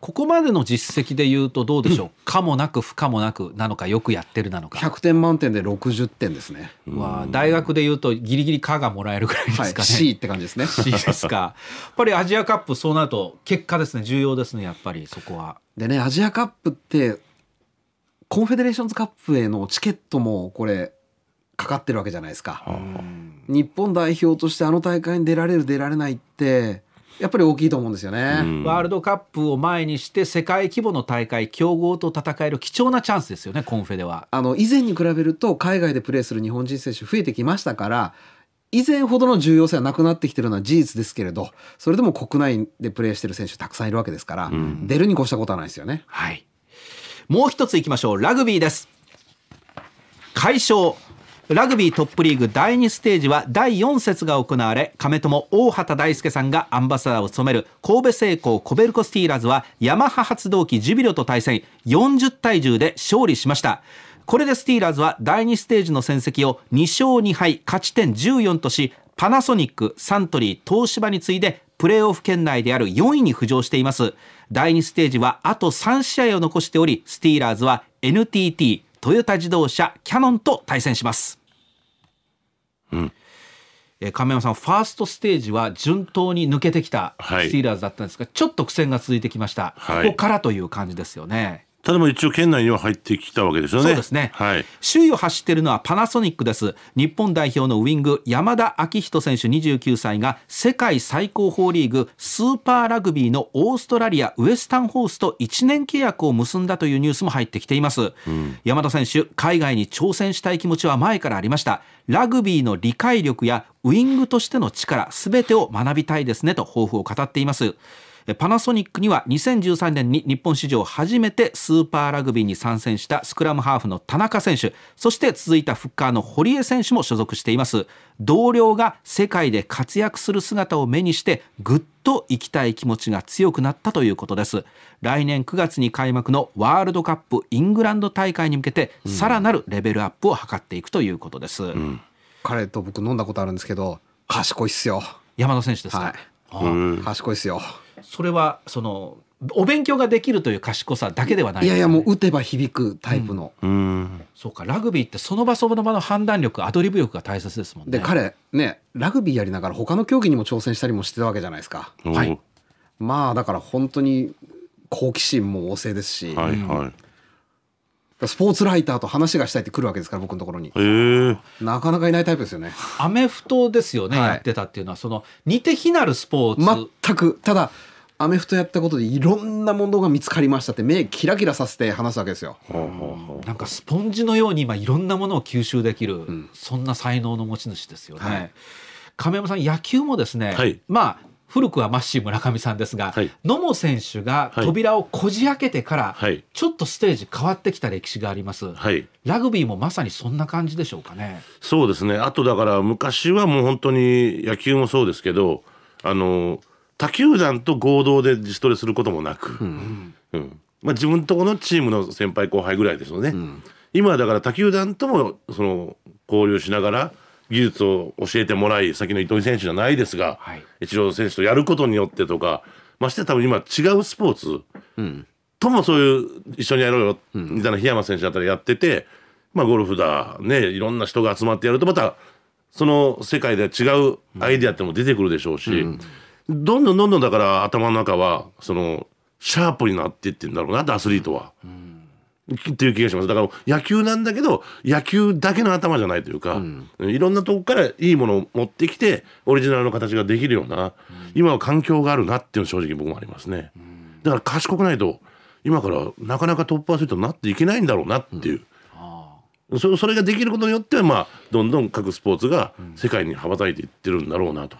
ここまでの実績で言うとどうでしょう、かもなく不可もなくなのかよくやってるなのか100点満点で60点ですねは大学で言うとギリギリ「か」がもらえるぐらいですかね、はい、C って感じですね C ですかやっぱりアジアカップそうなると結果ですね重要ですねやっぱりそこはでねアジアカップってコンフェデレーションズカップへのチケットもこれかかってるわけじゃないですか、日本代表としてあの大会に出られる出られないってやっぱり大きいと思うんですよね、うん、ワールドカップを前にして世界規模の大会強豪と戦える貴重なチャンスですよねコンフェではあの以前に比べると海外でプレーする日本人選手増えてきましたから以前ほどの重要性はなくなってきてるのは事実ですけれどそれでも国内でプレーしてる選手たくさんいるわけですから、うん、出るに越したことはないですよねはいもう一ついきましょうラグビーです快勝ラグビートップリーグ第2ステージは第4節が行われ亀友大畑大輔さんがアンバサダーを務める神戸製鋼コベルコスティーラーズはヤマハ発動機ジュビロと対戦40対10で勝利しましたこれでスティーラーズは第2ステージの戦績を2勝2敗勝ち点14としパナソニックサントリー東芝に次いでプレーオフ圏内である4位に浮上しています第2ステージはあと3試合を残しておりスティーラーズは NTT トヨタ自動車キャノンと対戦しますうんえ亀山さんファーストステージは順当に抜けてきたスティーラーズだったんですが、はい、ちょっと苦戦が続いてきました、はい、ここからという感じですよね。ただも一応県内には入ってきたわけですよね。そうですね。はい。首位を走っているのはパナソニックです。日本代表のウイング山田昭仁選手29歳が世界最高峰リーグスーパーラグビーのオーストラリアウエスタンホースと1年契約を結んだというニュースも入ってきています。うん、山田選手、海外に挑戦したい気持ちは前からありました。ラグビーの理解力やウイングとしての力、すべてを学びたいですねと抱負を語っています。パナソニックには2013年に日本史上初めてスーパーラグビーに参戦したスクラムハーフの田中選手そして続いたフッカーの堀江選手も所属しています同僚が世界で活躍する姿を目にしてぐっと行きたい気持ちが強くなったということです来年9月に開幕のワールドカップイングランド大会に向けて、さらなるレベルアップを図っていくということです、うん、彼と僕飲んだことあるんですけど賢いっすよ山田選手ですか、はい、賢いっすよそれはそのお勉強ができるという賢さだけではない、ね、いやいやもう打てば響くタイプの、うん、そうかラグビーってその場その場の判断力アドリブ力が大切ですもんねで彼ねラグビーやりながら他の競技にも挑戦したりもしてたわけじゃないですか、はい、まあだから本当に好奇心も旺盛ですし、はいはい、スポーツライターと話がしたいって来るわけですから僕のところに、えなかなかいないタイプですよねアメフトですよね、はい、やってたっていうのはその似て非なるスポーツ全くただアメフトやったことでいろんなものが見つかりましたって目キラキラさせて話すわけですよ。なんかスポンジのように今いろんなものを吸収できる、うん、そんな才能の持ち主ですよね。はい、亀山さん野球もですね、はい、まあ古くはマッシー村上さんですが、はい、野茂選手が扉をこじ開けてから、はい、ちょっとステージ変わってきた歴史があります、はい、ラグビーもまさにそんな感じでしょうかね。そうですねあとだから昔はもう本当に野球もそうですけどあの他球団と合同で自主トレすることもなく、うんまあ、自分とこのチームの先輩後輩ぐらいですよね、今だから他球団ともその交流しながら技術を教えてもらい先の糸井選手じゃないですが、はい、一郎選手とやることによってとかまして多分今違うスポーツ、うん、ともそういう一緒にやろうよみたいな檜山選手だったらやってて、まあ、ゴルフだねいろんな人が集まってやるとまたその世界では違うアイデアっても出てくるでしょうし、うん、どんどんどんどんだから頭の中はそのシャープになっていってんだろうなってアスリートは。うんっていう気がしますだから野球なんだけど野球だけの頭じゃないというか、うん、いろんなとこからいいものを持ってきてオリジナルの形ができるような、うん、今は環境があるなっていうの正直僕もありますね、うん、だから賢くないと今からなかなかトップアスリートになっていけないんだろうなっていう、それができることによってまあどんどん各スポーツが世界に羽ばたいていってるんだろうなと。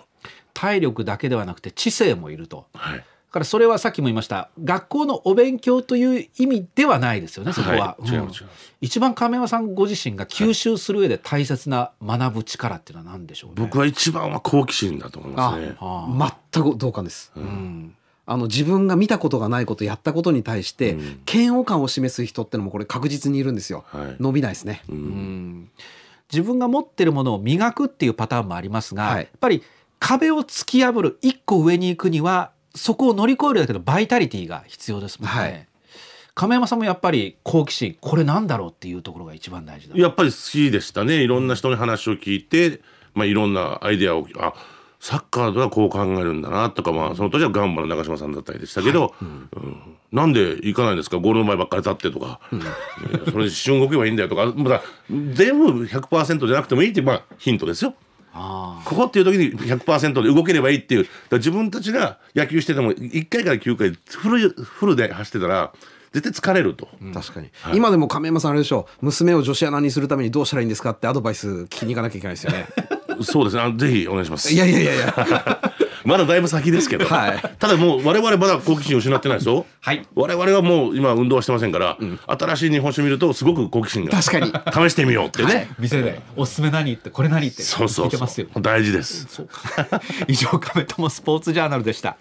体力だけではなくて知性もいると。はいだからそれはさっきも言いました学校のお勉強という意味ではないですよねそこは、一番亀山さんご自身が吸収する上で大切な学ぶ力っていうのは何でしょう、ね、僕は一番は好奇心だと思いますね全く同感です、うん、あの自分が見たことがないことやったことに対して嫌悪感を示す人ってのもこれ確実にいるんですよ、はい、伸びないですね、うん、自分が持ってるものを磨くっていうパターンもありますが、はい、やっぱり壁を突き破る一個上に行くにはそこを乗り越えるだけどバイタリティが必要ですもんね。はい亀山さんもやっぱり好奇心これなんだろうっていうところが一番大事やっぱり好きでしたねいろんな人に話を聞いて、まあ、いろんなアイデアをあサッカーではこう考えるんだなとか、まあ、その時はガンバの長島さんだったりでしたけど、はいうんうん、なんで行かないんですかゴールの前ばっかり立ってとか、うん、それで一瞬動けばいいんだよとか、ま、だ全部100%じゃなくてもいいって、まあ、ヒントですよ。ここっていう時に100%で動ければいいっていう自分たちが野球してても1回から9回フルフルで走ってたら絶対疲れると、うん、確かに、はい、今でも亀山さんあれでしょう娘を女子アナにするためにどうしたらいいんですかってアドバイス聞きに行かなきゃいけないですよね そうですねぜひお願いしますいやいやいやいやまだだいぶ先ですけど、はい、ただもう我々まだ好奇心失ってないですよ、はい、我々はもう今運動はしてませんから、うん、新しい日本酒見るとすごく好奇心が確かに試してみようってね、はい、店で「おすすめ何?」って「これ何?」ってそうそうそう大事ですそうか。以上亀友スポーツジャーナルでした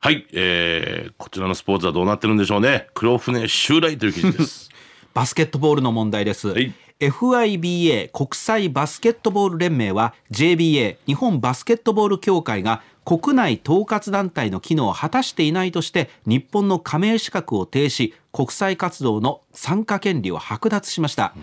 はい、えー、こちらのスポーツはどうなってるんでしょうね黒船襲来という記事です バスケットボールの問題です、はい、FIBA 国際バスケットボール連盟は JBA 日本バスケットボール協会が国内統括団体の機能を果たしていないとして日本の加盟資格を停止国際活動の参加権利を剥奪しました、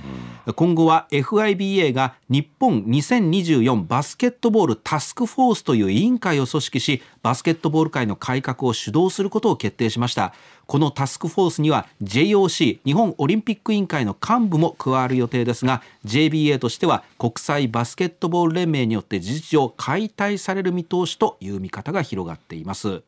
今後は FIBA が日本2024バスケットボールタスクフォースという委員会を組織しバスケットボール界の改革を主導することを決定しましたこのタスクフォースには JOC 日本オリンピック委員会の幹部も加わる予定ですが JBA としては国際バスケットボール連盟によって事実上解体される見通しという見方が広がっています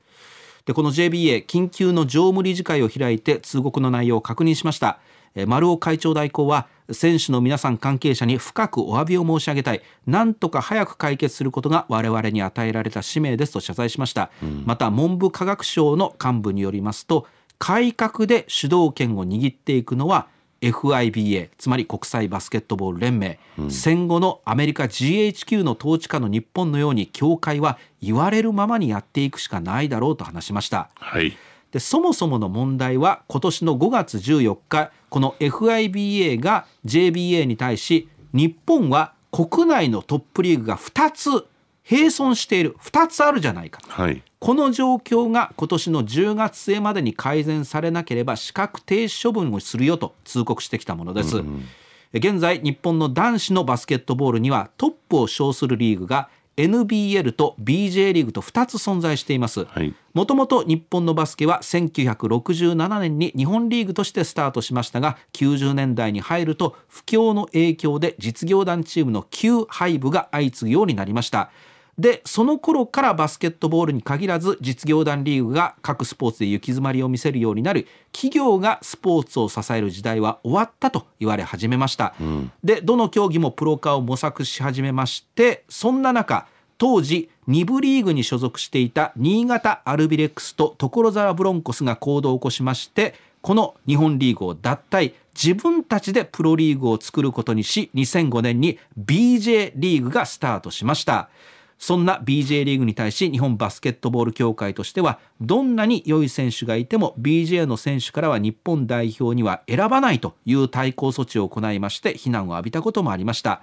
でこの JBA 緊急の常務理事会を開いて通告の内容を確認しました丸尾会長代行は選手の皆さん関係者に深くお詫びを申し上げたいなんとか早く解決することが我々に与えられた使命ですと謝罪しました、うん、また文部科学省の幹部によりますと改革で主導権を握っていくのは FIBA つまり国際バスケットボール連盟、うん、戦後のアメリカ GHQ の統治下の日本のように協会は言われるままにやっていくしかないだろうと話しました。はいでそもそもの問題は今年の5月14日この FIBA が JBA に対し日本は国内のトップリーグが2つ並存している2つあるじゃないか、はい、この状況が今年の10月末までに改善されなければ資格停止処分をするよと通告してきたものです、うん、現在日本の男子のバスケットボールにはトップを称するリーグが NBL と BJ リーグと2つ存在していますもともと日本のバスケは1967年に日本リーグとしてスタートしましたが90年代に入ると不況の影響で実業団チームの旧廃部が相次ぐようになりましたでその頃からバスケットボールに限らず実業団リーグが各スポーツで行き詰まりを見せるようになる企業がスポーツを支える時代は終わったと言われ始めました、うん、でどの競技もプロ化を模索し始めましてそんな中当時2部リーグに所属していた新潟アルビレックスと所沢ブロンコスが行動を起こしましてこの日本リーグを脱退自分たちでプロリーグを作ることにし2005年に BJ リーグがスタートしましたそんな BJ リーグに対し日本バスケットボール協会としてはどんなに良い選手がいても BJ の選手からは日本代表には選ばないという対抗措置を行いまして非難を浴びたこともありました。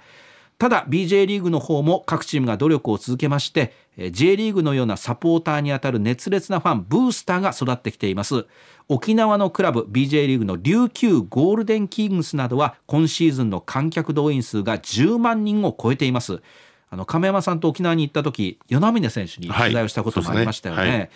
ただ BJ リーグの方も各チームが努力を続けまして J リーグのようなサポーターにあたる熱烈なファンブースターが育ってきています沖縄のクラブ BJ リーグの琉球ゴールデンキングスなどは今シーズンの観客動員数が10万人を超えていますあの亀山さんと沖縄に行った時与那嶺選手に取材をしたこともありましたよね。はい、ねはい、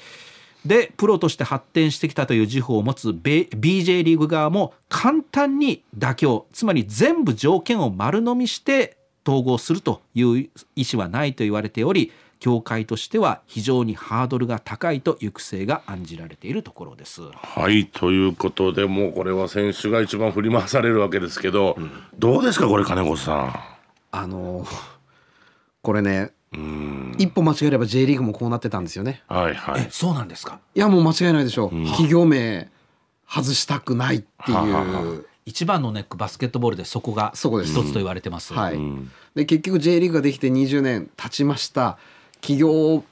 でプロとして発展してきたという自負を持つ BJ リーグ側も簡単に妥協つまり全部条件を丸呑みして統合するという意思はないと言われており協会としては非常にハードルが高いと行く末が案じられているところです。はいということでもうこれは選手が一番振り回されるわけですけど、うん、どうですかこれ金子さん。あのーこれね一歩間違えれば J リーグもこうなってたんですよね。はいはい、そうなんですかいやもう間違いないでしょう、うん、企業名外したくないっていう一番のネックバスケットボールでそこが一つと言われてます。うん、はい、で結局 J リーグができて20年経ちました企業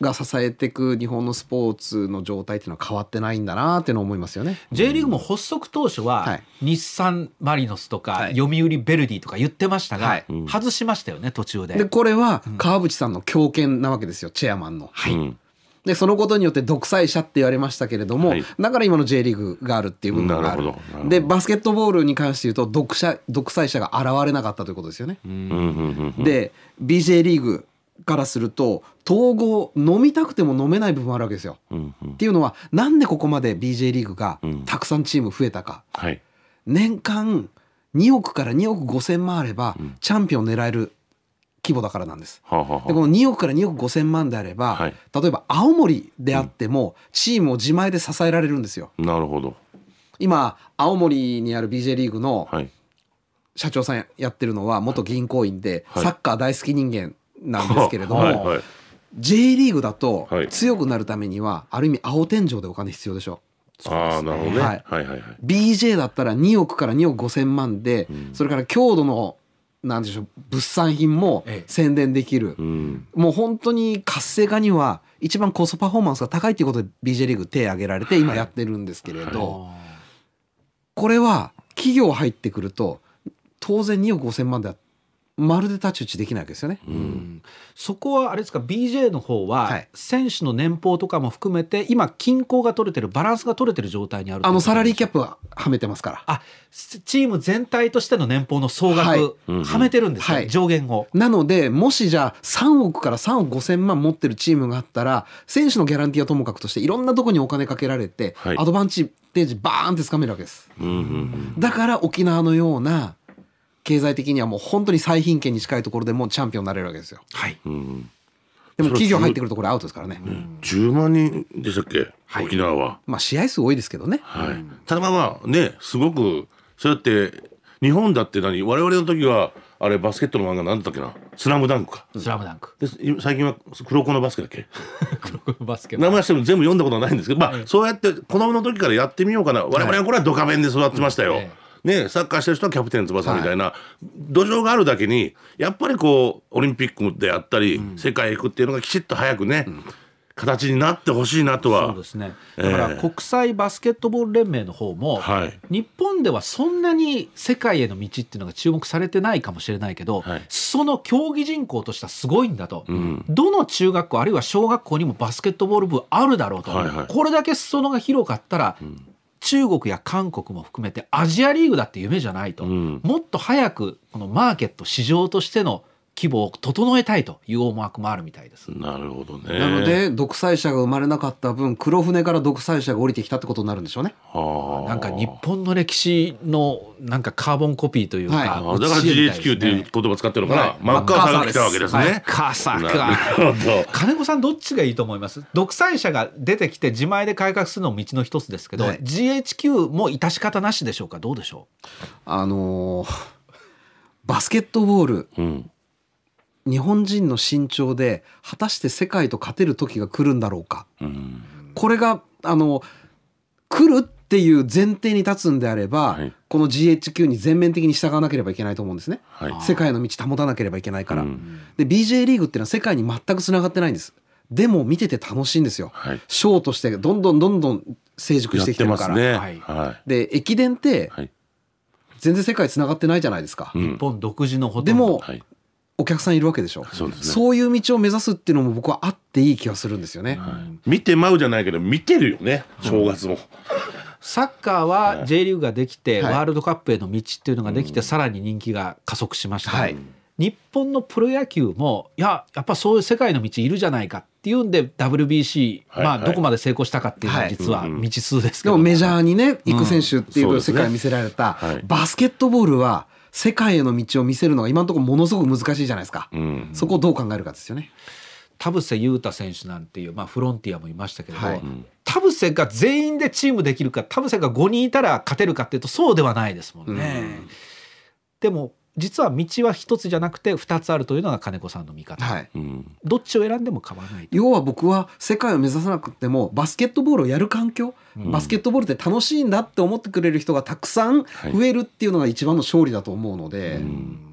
が支えていく日本のスポーツの状態っていうのは変わってないんだなっていうの思いますよね。J リーグも発足当初は、日産マリノスとか、はい、読売ヴェルディとか言ってましたが、はい、外しましたよね途中で。でこれは川淵さんの強権なわけですよチェアマンの。はい、うんでそのことによって独裁者って言われましたけれども、はい、だから今の J リーグがあるっていう部分があるでバスケットボールに関して言うと独者独裁者が現れなかったということですよね。で BJ リーグからすると統合飲みたくても飲めない部分あるわけですよ。うんうん、っていうのはなんでここまで BJ リーグがたくさんチーム増えたか、うんはい、年間2億から2億5千万あれば、うん、チャンピオン狙える規模だからなんです。ははでこの2億から2億5千万であれば、はい、例えば青森であっても、チームを自前で支えられるんですよ。うん、なるほど今青森にある BJ リーグの社長さんやってるのは元銀行員で、はい、サッカー大好き人間なんですけれども、はいはい、J リーグだと強くなるためにはある意味青天井でお金必要でしょ。う、ね。あなるほどね、はいはいはい、BJ だったら2億から2億5千万で、うん、それから強度のなんでしょう物産品も宣伝できる、うん、もう本当に活性化には一番コストパフォーマンスが高いということで BJ リーグ手挙げられて今やってるんですけれど、はいはい、これは企業入ってくると当然2億5千万であってまるで太刀打ちできないわけですよね、うん、そこはあれですか BJ の方は選手の年俸とかも含めて今均衡が取れてるバランスが取れてる状態にあるあのサラリーキャップははめてますからあチーム全体としての年俸の総額、はい、はめてるんですね、はい、上限をなのでもしじゃあ3億から3億5千万持ってるチームがあったら選手のギャランティはともかくとしていろんなとこにお金かけられて、はい、アドバンチページバーンって掴めるわけです、うんうんうん、だから沖縄のような経済的にはもう本当に最貧権に近いところでもうチャンピオンになれるわけですよ。はい、うん、でも企業入ってくるとこれアウトですからね。うん、10万人でしたっけ、はい、沖縄は。まあ試合数多いですけどね。はい、ただまあまあねすごくそうやって日本だって何我々の時はあれバスケットの漫画なんだったっけなスラムダンクかスラムダンクで最近は黒子のバスケだっけ 黒子のバスケ名前しても全部読んだことはないんですけどまあ、そうやって子供の時からやってみようかな我々はこれはドカベンで育ってましたよ、えね、サッカーしてる人はキャプテン翼みたいな、はい、土壌があるだけにやっぱりこうオリンピックであったり、うん、世界へ行くっていうのがきちっと早くね、うん形になってほしいなとはそうですねだから国際バスケットボール連盟の方も、はい、日本ではそんなに世界への道っていうのが注目されてないかもしれないけど、はい、その競技人口としてはすごいんだと、うん、どの中学校あるいは小学校にもバスケットボール部あるだろうと、はいはい、これだけ裾野が広かったら、うん中国や韓国も含めてアジアリーグだって夢じゃないと、うん、もっと早くこのマーケット市場としての規模を整えたいという思惑もあるみたいです。なるほどね。なので独裁者が生まれなかった分黒船から独裁者が降りてきたってことになるんでしょうね。はあ、なんか日本の歴史のなんかカーボンコピーというか、はい、ね、だから GHQ っていう言葉使ってるから、はい、マッカーサーが来たわけですね。マッカーサーか。金子さんどっちがいいと思います？独裁者が出てきて自前で改革するのも道の一つですけど、はい、GHQ も致し方なしでしょうかどうでしょう。あのー、バスケットボール。うん日本人の身長で果たして世界と勝てる時が来るんだろうか、うん、これがあの来るっていう前提に立つんであれば、はい、この GHQ に全面的に従わなければいけないと思うんですね、はい、世界の道保たなければいけないから、うん、で BJ リーグっていうのは世界に全くつながってないんですでも見てて楽しいんですよ、はい、ショーとしてどんどんどんどん成熟してきてるから、ねはいで駅伝って、全然世界つながってないじゃないですか、日本独自のでも、お客さんいるわけでしょそうです、ね、そういう道を目指すっていうのも僕はあっていい気がするんですよね、はい、見てまうじゃないけど見てるよね正月も、サッカーは J リーグができて、はい、ワールドカップへの道っていうのができて、さらに人気が加速しました、はい、日本のプロ野球もいややっぱそういう世界の道いるじゃないかっていうんで WBC、はいまあ、どこまで成功したかっていうのは実は未知数ですけど、はいうんうん、でもメジャーにね行く選手っていう世界見せられた、はい、バスケットボールは世界への道を見せるのが今のところものすごく難しいじゃないですか、うん、そこをどう考えるかですよね。田臥勇太選手なんていう、まあ、フロンティアもいましたけど、はい、田臥が全員でチームできるか田臥が5人いたら勝てるかっていうとそうではないですもんね。うん、でも実は道は一つじゃなくて二つあるというのが金子さんの見方、はい、どっちを選んでも買わない要は僕は世界を目指さなくてもバスケットボールをやる環境、うん、バスケットボールって楽しいんだって思ってくれる人がたくさん増えるっていうのが一番の勝利だと思うので。はいうん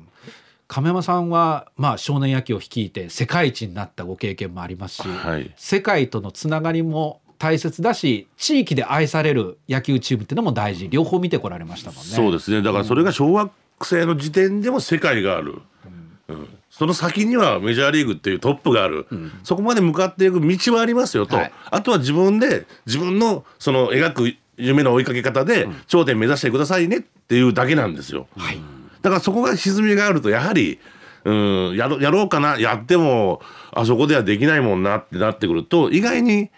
亀山さんは、まあ、少年野球を率いて世界一になったご経験もありますし、はい、世界とのつながりも大切だし地域で愛される野球チームっていうのも大事両方見てこられましたもんね。そうですねだからそれが小学育成の時点でも世界がある、うん、その先にはメジャーリーグっていうトップがある、うん、そこまで向かっていく道はありますよと、はい、あとは自分で自分のその描く夢の追いかけ方で頂点目指してくださいねっていうだけなんですよ。はい、だからそこが歪みがあるとやはりうんやろうかなやってもあそこではできないもんなってなってくると意外に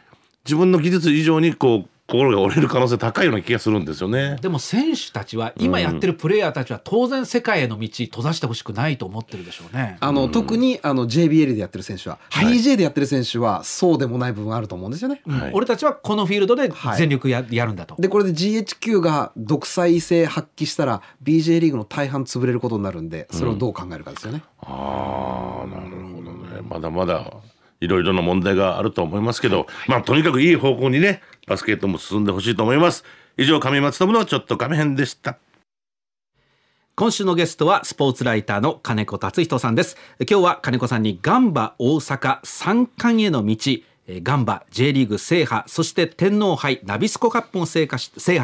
自分の技術以上にこう心が折れる可能性高いような気がするんですよね。でも選手たちは、今やってるプレイヤーたちは当然世界への道閉ざしてほしくないと思ってるでしょうね。あの、特にあの JBL でやってる選手は、はい、j でやってる選手はそうでもない部分あると思うんですよね。はい、俺たちはこのフィールドで全力や,、やるんだと。で、これで GHQ が独裁性発揮したら BJ リーグの大半潰れることになるんで、それをどう考えるかですよね。うん、ああ、なるほどね。まだまだいろいろな問題があると思いますけど、まあとにかくいい方向にね、バスケットも進んでほしいと思います。以上、上松信のちょっと亀編でした。今週のゲストはスポーツライターの金子達人さんです。今日は金子さんにガンバ大阪三冠への道、ガンバ J リーグ制覇そして天皇杯ナビスコカップも制覇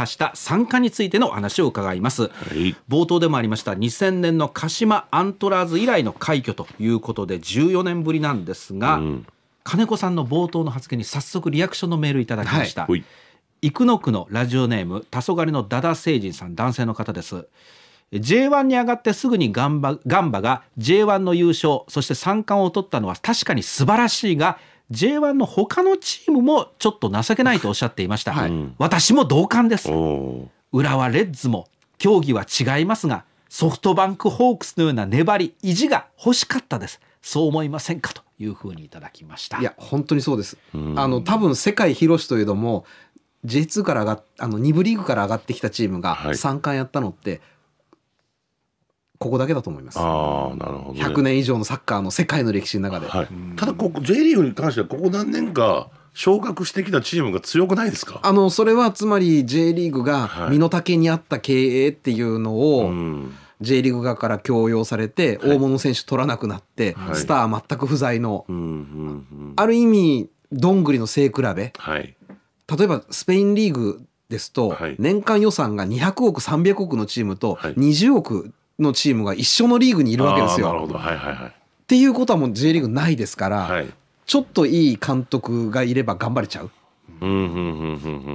した参加についての話を伺います、はい、冒頭でもありました2000年の鹿島アントラーズ以来の快挙ということで14年ぶりなんですが、うん、金子さんの冒頭の発言に早速リアクションのメールいただきました、はい、生野区のラジオネーム黄昏のダダ星人さん男性の方です J1 に上がってすぐにガンバガンバが J1 の優勝そして三冠を取ったのは確かに素晴らしいが J1 の他のチームもちょっと情けないとおっしゃっていました、はい、私も同感です浦和レッズも競技は違いますがソフトバンクホークスのような粘り意地が欲しかったですそう思いませんかというふうにいただきましたいや本当にそうです、うあの多分世界広しというのも J2 から上があの2部リーグから上がってきたチームが3冠やったのって、はいここだけだと思います。ああ、なるほど、ね、100年以上のサッカーの世界の歴史の中で。はい、ただここ、J リーグに関しては、ここ何年か、昇格してきたチームが強くないですかあのそれはつまり J リーグが身の丈に合った経営っていうのを、はいうん J リーグ側から強要されて大物選手取らなくなって、スター全く不在の、ある意味どんぐりの背比べ、例えばスペインリーグですと、年間予算が200億300億のチームと20億のチームが一緒のリーグにいるわけですよ。なるほど、はいはいはい。っていうことはもう J リーグないですから、はい、ちょっといい監督がいれば頑張れちゃう。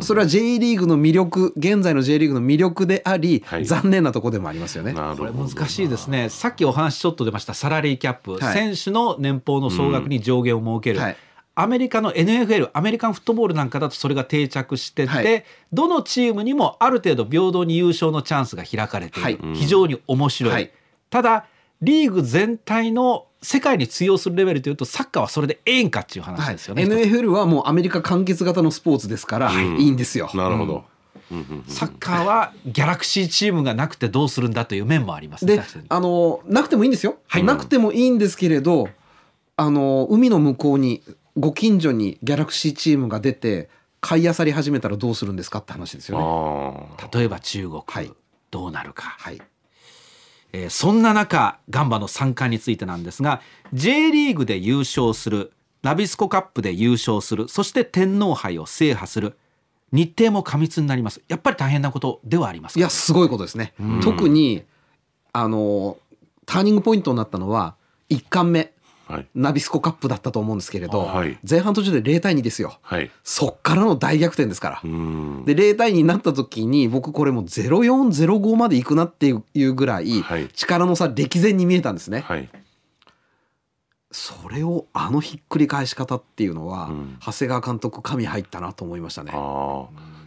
それは J リーグの魅力現在の J リーグの魅力であり、はい、残念なとこでもありますよねこれ難しいですねさっきお話ちょっと出ましたサラリーキャップ、はい、選手の年俸の総額に上限を設ける、うんはいアメリカの NFL アメリカンフットボールなんかだとそれが定着してて、はい、どのチームにもある程度平等に優勝のチャンスが開かれている、はい、非常に面白い、はい、ただリーグ全体の世界に通用するレベルというとサッカーはそれでええんかっていう話ですよね、NFL はもうアメリカ完結型のスポーツですから、いいんですよ。なるほど、うんサッカーはギャラクシーチームがなくてどうするんだという面もあります、ね、であのなくてもいいんですよ、はい、なくてもいいんですけれどあの海の向こうにご近所にギャラクシーチームが出て買い漁り始めたらどうするんですかって話ですよね。例えば中国、はい、どうなるか、はいえー、そんな中ガンバの参加についてなんですが J リーグで優勝するナビスコカップで優勝するそして天皇杯を制覇する日程も過密になりますやっぱり大変なことではありますいやすごいことですね、うん、特にあのターニングポイントになったのは1巻目ナビスコカップだったと思うんですけれど、はい、前半途中で0対2ですよ、はい、そっからの大逆転ですからで0対2になった時に僕これもう0405までいくなっていうぐらい力の差歴然に見えたんですね。それをあのひっくり返し方っていうのは、うん、長谷川監督神入ったなと思いましたね。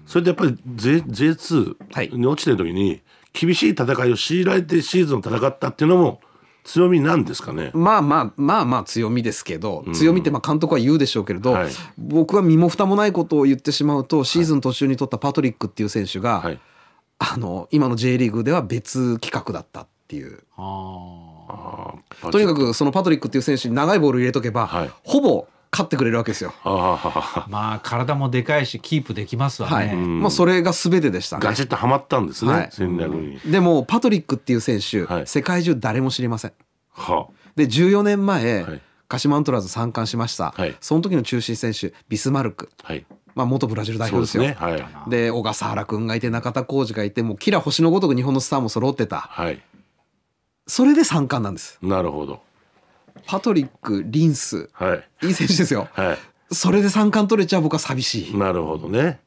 それでやっぱり J 2に落ちてる時に厳しい戦いを強いられてシーズンを戦ったっていうのも強みなんですかねまあまあまあまあ強みですけど、強みってまあ監督は言うでしょうけれど、はい、僕は身も蓋もないことを言ってしまうとシーズン途中に取ったパトリックっていう選手が、はい、あの今の J リーグでは別企画だったっていう。とにかくそのパトリックっていう選手に長いボール入れとけば、はい、ほぼ勝ってくれるわけですよ。まあ体もでかいしキープできますわね。はい、もうそれがすべてでした、ね、ガチッとはまったんですね、はい、でもパトリックっていう選手、はい、世界中誰も知りません。はあ、で14年前、鹿島アントラーズ参観しました、はい、その時の中心選手ビスマルク、はい。まあ、元ブラジル代表ですよ。で、ねはい、で小笠原君がいて中田浩二がいてもうキラ星のごとく日本のスターも揃ってた、はい、それで参観なんです。なるほどパトリック・リンス、はい、いい選手ですよ、はい、それで三冠取れちゃう僕は寂しいなるほどね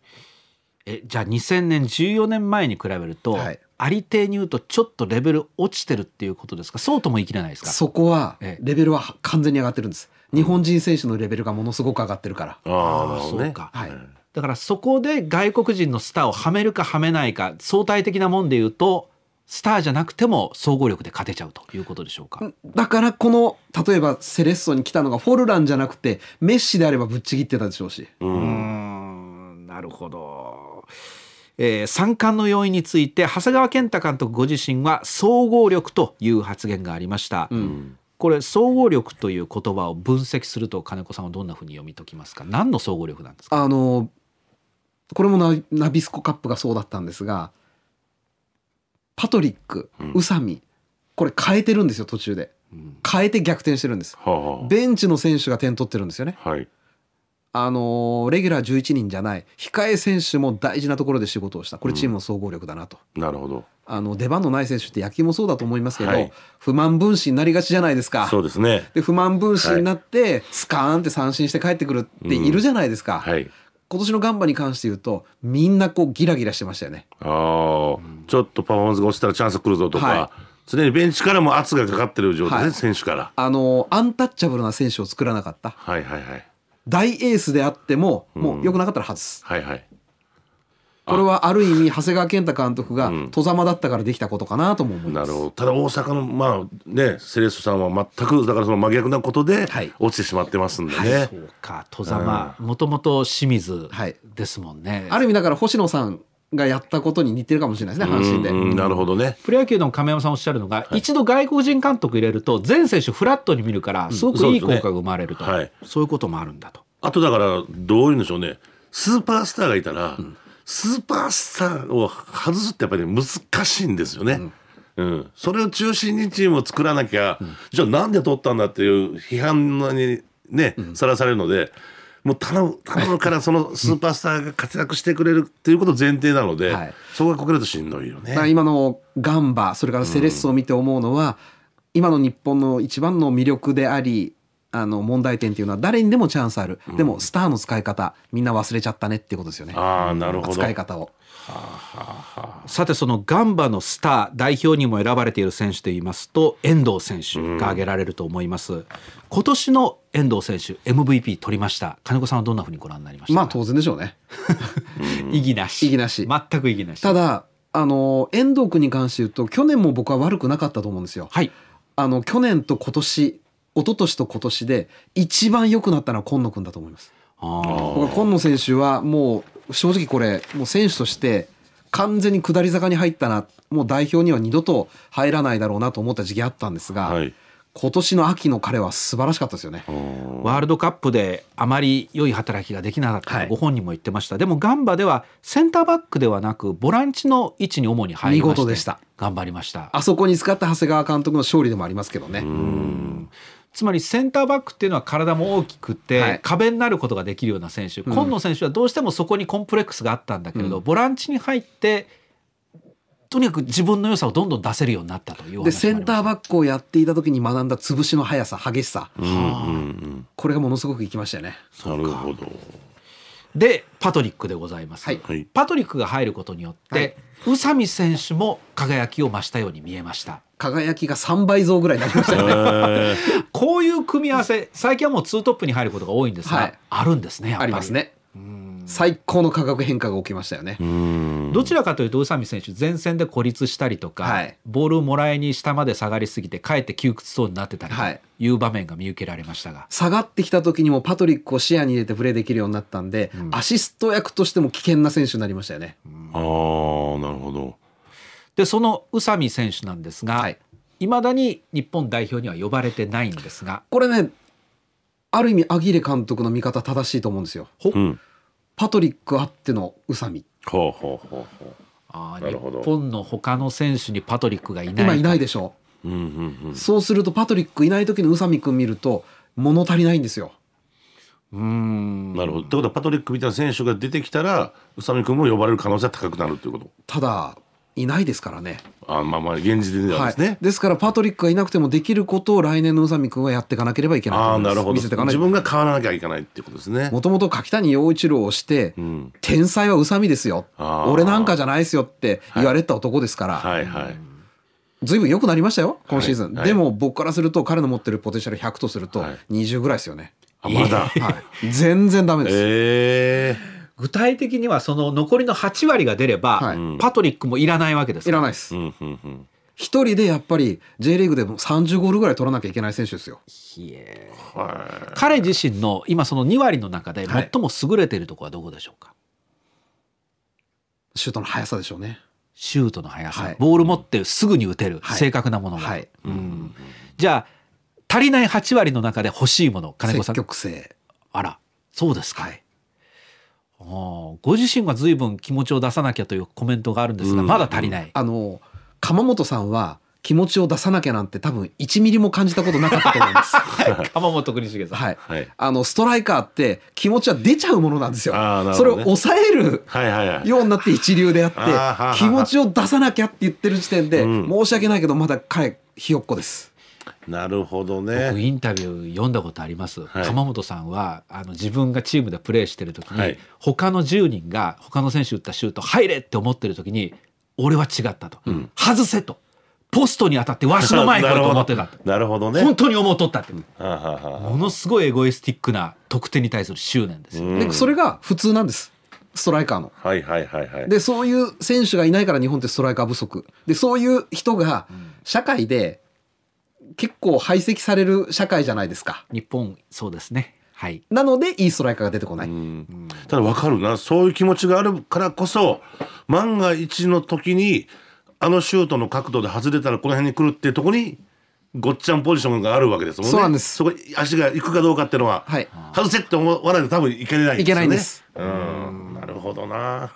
えじゃあ2000年14年前に比べると、はい、ありていに言うとちょっとレベル落ちてるっていうことですかそうとも言い切れないですかそこはレベルは完全に上がってるんです、日本人選手のレベルがものすごく上がってるからああそうか、はい、だからそこで外国人のスターをはめるかはめないか相対的なもんで言うとスターじゃなくても総合力で勝てちゃうということでしょうかだからこの例えばセレッソに来たのがフォルランじゃなくてメッシであればぶっちぎってたでしょうしうんなるほど、えー、三冠の要因について長谷川健太監督ご自身は総合力という発言がありました、うん、これ総合力という言葉を分析すると金子さんはどんなふうに読み解きますか何の総合力なんですかあのこれもナビスコカップがそうだったんですがパトリック、宇佐美これ変えてるんですよ途中で変えて逆転してるんです、はあ、ベンチの選手が点取ってるんですよね、はい、あのレギュラー11人じゃない控え選手も大事なところで仕事をしたこれチームの総合力だなと、うん、なるほどあの出番のない選手って野球もそうだと思いますけど、はい、不満分子になりがちじゃないですかそうですねで不満分子になって、スカーンって三振して帰ってくるっているじゃないですか、うんはい、今年のガンバに関して言うとみんなこうギラギラしてましたよねああ、ちょっとパフォーマンスが落ちたらチャンス来るぞとか、はい、常にベンチからも圧がかかってる状態で、ねはい、選手からあのアンタッチャブルな選手を作らなかったはいはいはい大エースであっても、もう良くなかったら外す、うん、はいはい、これはある意味長谷川健太監督が戸ざまだったからできたことかなとも思います、うん、なるほどただ大阪のまあねセレッソさんは全くだからその真逆なことで落ちてしまってますんでね、はいはい、そうか戸ざまもともと清水ですもんね、はい、ある意味だから星野さんがやったことに似てるかもしれないですね、阪神で。なるほどね。プロ野球の亀山さんおっしゃるのが、はい、一度外国人監督入れると、全選手フラットに見るから、すごくいい効果が生まれると、うんそねはい、そういうこともあるんだと。あとだから、どういうんでしょうね、スーパースターがいたら、うんスーパースターを外すってやっぱり難しいんですよね。うんうん、それを中心にチームを作らなきゃ、うん、じゃあなんで取ったんだっていう批判にねさらされるので、もう頼む頼むからそのスーパースターが活躍してくれるっていうこと前提なので、はい、そこがこけるとしんどいよね。今のガンバそれからセレッソを見て思うのは、今の日本の一番の魅力でありあの問題点っていうのは誰にでもチャンスある、うん、でもスターの使い方みんな忘れちゃったねってことですよねあなるほど使い方を。はあはあ、さてそのガンバのスター代表にも選ばれている選手といいますと遠藤選手が挙げられると思います、うん、今年の遠藤選手 MVP 取りました金子さんはどんなふうにご覧になりましたまあ当然でしょうね 意義なし意義なし全く意義なしただあの遠藤君に関して言うと去年も僕は悪くなかったと思うんですよ、はい、あの去年と今年一昨年と今年で一番良くなったのは今野君だと思います。今野選手はもう正直これもう選手として完全に下り坂に入ったなもう代表には二度と入らないだろうなと思った時期あったんですが、はい、今年の秋の彼は素晴らしかったですよねワールドカップであまり良い働きができなかったとご本人も言ってました、はい、でもガンバではセンターバックではなくボランチの位置に主に入りまし見事でした頑張りましたあそこに使った長谷川監督の勝利でもありますけどねつまりセンターバックっていうのは体も大きくて、はい、壁になることができるような選手、今野選手はどうしてもそこにコンプレックスがあったんだけれど、うん、ボランチに入ってとにかく自分の良さをどんどん出せるようになったというでセンターバックをやっていた時に学んだ潰しの速さ激しさ、これがものすごくいきましたよね。なるほどでパトリックでございます、はい、パトリックが入ることによって宇佐美選手も輝きを増したように見えました。輝きが3倍増ぐらいになりましたね こういう組み合わせ最近はもう2トップに入ることが多いんですが、はい、あるんですねありますね最高の価格変化が起きましたよねどちらかというと宇佐美選手前線で孤立したりとか、はい、ボールをもらいに下まで下がりすぎてかえって窮屈そうになってたりという場面が見受けられましたが、はい、下がってきた時にもパトリックを視野に入れてプレーできるようになったんで、うん、アシスト役としても危険な選手になりましたよねああなるほどでその宇佐美選手なんですが、はいまだに日本代表には呼ばれてないんですがこれねある意味アギレ監督の見方正しいと思うんですよ。うん、パトリックあっての宇佐美ほうほうほうほうあ日本の他の選手にパトリックがいない今いないでしょう、うんうんうん、そうするとパトリックいない時の宇佐美君見ると物足りないんですよ。うんなるほどってことはパトリックみたいな選手が出てきたら宇佐美君も呼ばれる可能性は高くなるということただいないですからね。あまあまあ現時点ではですね、はい、ですからパトリックがいなくてもできることを来年の宇佐美君はやっていかなければいけないあなるほど自分が変わらなきゃいけないってことですねもともと柿谷陽一郎をして、うん、天才は宇佐美ですよ俺なんかじゃないですよって言われた男ですから、はい、はい、はい、ずいぶん良くなりましたよ今シーズン、はい、でも僕からすると彼の持ってるポテンシャル100とすると20ぐらいですよね、まだ、はい、全然ダメです、えー具体的にはその残りの8割が出れば、はい、パトリックもいらないわけですいらないです。うん一人でやっぱり J リーグでも30ゴールぐらい取らなきゃいけない選手ですよ。彼自身の今その2割の中で最も優れているところはどこでしょうか、はい、シュートの速さでしょうね。シュートの速さ、はい、ボール持ってすぐに打てる、正確なものが、はいうん、じゃあ足りない8割の中で欲しいもの金子さん積極性あらそうですか、はい、ご自身は随分気持ちを出さなきゃというコメントがあるんですが、まだ足りない。あの鎌本さんは気持ちを出さなきゃなんて多分1ミリも感じたことなかったと思います。鎌本国重さん。はい。はい、あのストライカーって気持ちは出ちゃうものなんですよ。ね、それを抑えるようになって一流であって、気持ちを出さなきゃって言ってる時点で、申し訳ないけどまだ彼ひよっこです。なるほどね。僕インタビュー読んだことあります。はい、鎌本さんはあの自分がチームでプレーしてる時に、はい、他の10人が他の選手打ったシュート入れって思ってる時に俺は違ったと、うん、外せとポストに当たってわしの前からと思ってたと なるほどね本当に思っとったって、ものすごいエゴイスティックな得点に対する執念ですよ、うん、でそれが普通なんですストライカーの。はいはいはいはい。で、そういう選手がいないから日本ってストライカー不足。で、そういう人が社会で結構排斥される社会じゃないですか。日本、そうですね。はい。なので、いいストライカーが出てこない。ただわかるな。そういう気持ちがあるからこそ、万が一の時に、あのシュートの角度で外れたらこの辺に来るっていうとこに、ごっちゃんポジションがあるわけですもんね。そうなんです。そこ足が行くかどうかっていうのは、はい、外せって思わないと多分いけないですよね。いけないです。うん、なるほどな。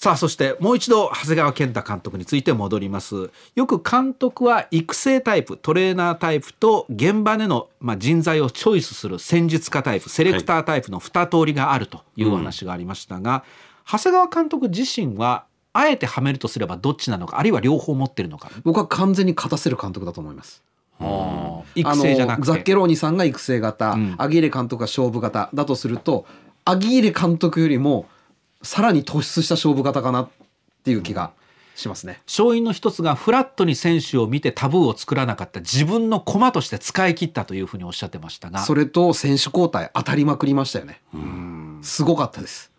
さあそしてもう一度長谷川健太監督について戻りますよく監督は育成タイプトレーナータイプと現場での、まあ、人材をチョイスする戦術家タイプセレクタータイプの2通りがあるというお話がありましたが、はいうん、長谷川監督自身はあえてはめるとすればどっちなのかあるいは両方持ってるのか僕は完全に勝たせる監督だと思います。育成じゃなくザッケローニさんが育成型、うん、アギーレ監督が勝負型だとするとアギーレ監督よりもさらに突出した勝負方かなっていう気がしますね勝因の一つがフラットに選手を見てタブーを作らなかった自分の駒として使い切ったというふうにおっしゃってましたがそれと選手交代当たりまくりましたよねすごかったです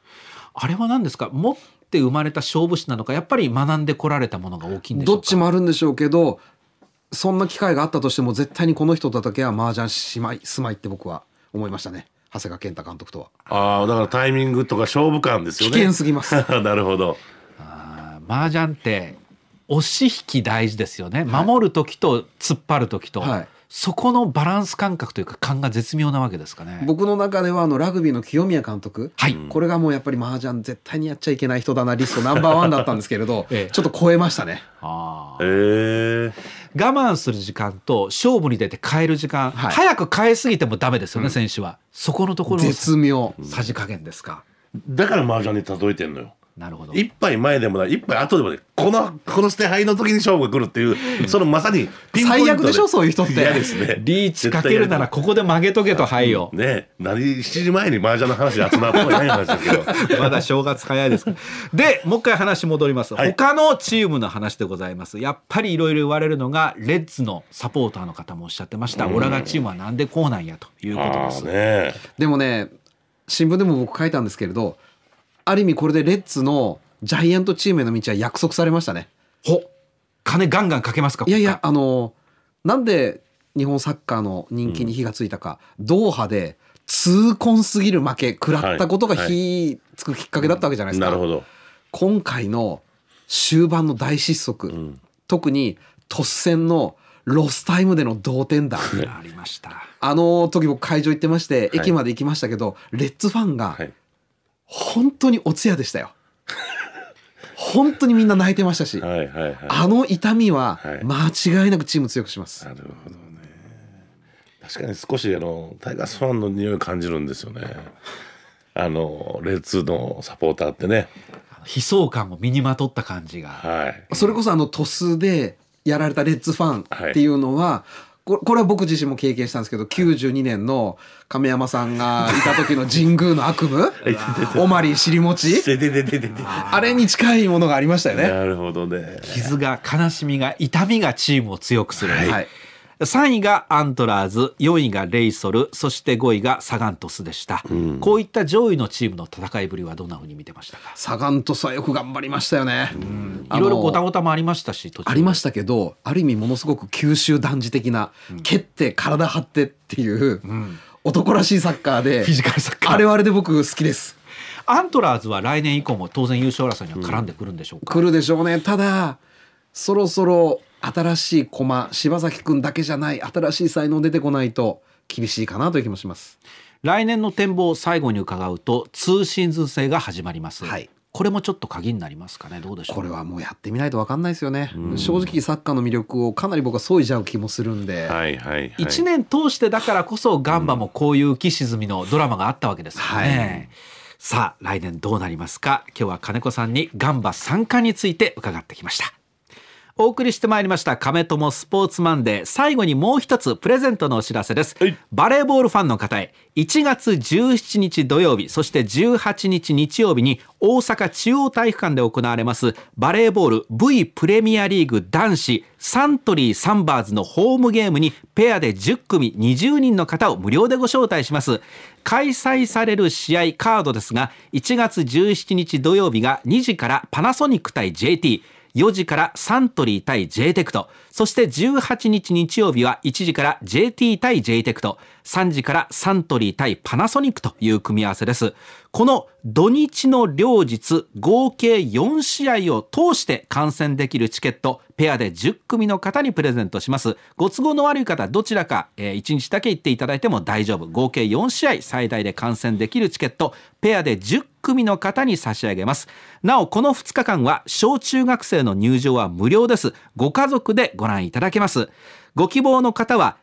あれは何ですか持って生まれた勝負師なのかやっぱり学んでこられたものが大きいんでしょうかどっちもあるんでしょうけどそんな機会があったとしても絶対にこの人とだけは麻雀しまいすまいって僕は思いましたね長谷川健太監督とはああだからタイミングとか勝負感ですよね危険すぎます なるほど麻雀って押し引き大事ですよね、守る時と突っ張る時と、はい、そこのバランス感覚というか感が絶妙なわけですかね僕の中ではあのラグビーの清宮監督、はい、これがもうやっぱり麻雀絶対にやっちゃいけない人だなリストナンバーワンだったんですけれど、ええ、ちょっと超えましたね。あえー、我慢する時間と勝負に出て変える時間、はい、早く変えすぎてもダメですよね、うん、選手はそこのところ絶妙さじ加減ですかだから麻雀に例えてんのよなるほど一杯前でもない一杯後でもないこのこの捨て牌の時に勝負が来るっていうそのまさにピンポイント最悪でしょそういう人って嫌ですねリーチかけるならここで曲げとけと牌をね何7時前に麻雀の話集まったことない話ですけど まだ正月早いですでもう一回話戻ります、はい、他のチームの話でございますやっぱりいろいろ言われるのがレッズのサポーターの方もおっしゃってましたオラチームはなんでこうなんやということです、ね、でもね新聞でも僕書いたんですけれどある意味これでレッツのジャイアントチームへの道は約束されましたね。ほ金ガンガンかけますかいやいやあのなんで日本サッカーの人気に火がついたか、うん、ドーハで痛恨すぎる負け食らったことが火つくきっかけだったわけじゃないですか。はいはい、なるほど今回の終盤の大失速、うん、特に突戦のロスタイムでの同点弾 ありました。あの時僕会場行ってまして駅まで行きましたけど、はい、レッツファンが本当にお通夜でしたよ本当にみんな泣いてましたし、はいはいはい、あの痛みは間違いなくチーム強くします、はい、なるほどね確かに少しあのタイガースファンの匂い感じるんですよねあのレッツのサポーターってね悲壮感を身にまとった感じが、はい、それこそあの鳥栖でやられたレッツファンっていうのは、はいこれは僕自身も経験したんですけど、92年の亀山さんがいた時の神宮の悪夢 おまり尻餅 ででででであれに近いものがありましたよね。なるほどね。傷が、悲しみが、痛みがチームを強くする。はい3位がアントラーズ4位がレイソルそして5位がサガン鳥栖でした、うん、こういった上位のチームの戦いぶりはどんなふうに見てましたかサガン鳥栖はよく頑張りましたよね、うん、いろいろごたごたもありましたしありましたけどある意味ものすごく九州男児的な、うん、蹴って体張ってっていう、男らしいサッカーでフィジカルサッカーあれはあれで僕好きですアントラーズは来年以降も当然優勝争いには絡んでくるんでしょうか、うん、るでしょうねただそろそろ新しい駒柴崎君だけじゃない新しい才能出てこないと厳しいかなという気もします来年の展望を最後に伺うと通信図制が始まります、はい、これもちょっと鍵になりますかねどうでしょうこれはもうやってみないと分かんないですよね、正直サッカーの魅力をかなり僕は削いじゃう気もするんで、はいはいはい、1年通してだからこそガンバもこういう浮き沈みのドラマがあったわけですよね、うん、さあ来年どうなりますか今日は金子さんにガンバ参加について伺ってきましたお送りしてまいりました亀友スポーツマンデー最後にもう一つプレゼントのお知らせです、はい、バレーボールファンの方へ1月17日土曜日そして18日日曜日に大阪中央体育館で行われますバレーボール V プレミアリーグ男子サントリーサンバーズのホームゲームにペアで10組20人の方を無料でご招待します開催される試合カードですが1月17日土曜日が2時からパナソニック対 JT 4時からサントリー対 J テクトそして18日日曜日は1時から JT 対 JTEC と3時からサントリー対パナソニックという組み合わせです。この土日の両日合計4試合を通して観戦できるチケットペアで10組の方にプレゼントします。ご都合の悪い方どちらか、1日だけ行っていただいても大丈夫。合計4試合最大で観戦できるチケットペアで10組の方に差し上げます。なおこの2日間は小中学生の入場は無料です。ご家族でご覧いただけます。ご希望の方は、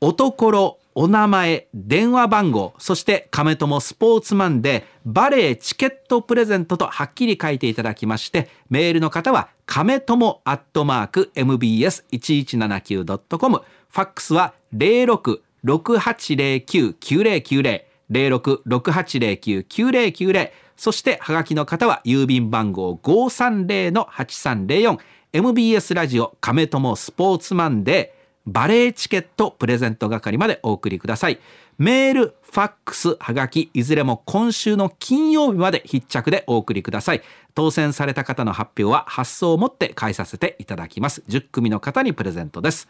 おところ、お名前、電話番号、そして亀友スポーツマンでバレエチケットプレゼントとはっきり書いていただきまして、メールの方は亀友アットマーク mbs1179.com、ファックスは0668099090、0668099090、そしてはがきの方は郵便番号530-8304、MBS ラジオ亀友スポーツマンでバレーチケットプレゼント係までお送りくださいメールファックスはがきいずれも今週の金曜日まで必着でお送りください当選された方の発表は発送をもって返させていただきます10組の方にプレゼントです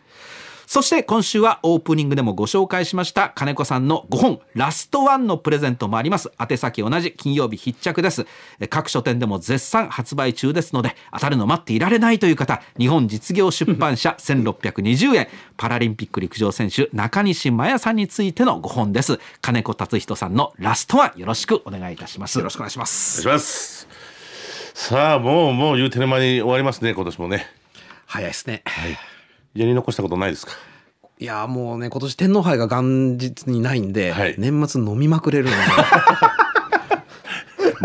そして今週はオープニングでもご紹介しました金子さんの5本ラストワンのプレゼントもあります宛先同じ金曜日必着です各書店でも絶賛発売中ですので当たるの待っていられないという方日本実業出版社1620円パラリンピック陸上選手中西麻也さんについての5本です金子達人さんのラストワンよろしくお願いいたしますよろしくお願いしますお願いしますさあもうもう言うてる間に終わりますね今年もね早いですね、はいやり残したことないですかいやもうね今年天皇杯が元日にないんで、はい、年末飲みまくれるの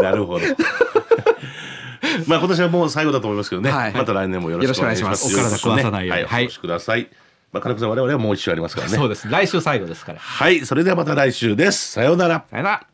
なるほど まあ今年はもう最後だと思いますけどね、はい、また来年もよろしくお願いします。お体壊さないように、はい、お越しください。まあ金子さん我々はもう一週ありますからね。そうです。来週最後ですから。はい、それではまた来週です。さようなら。さようなら。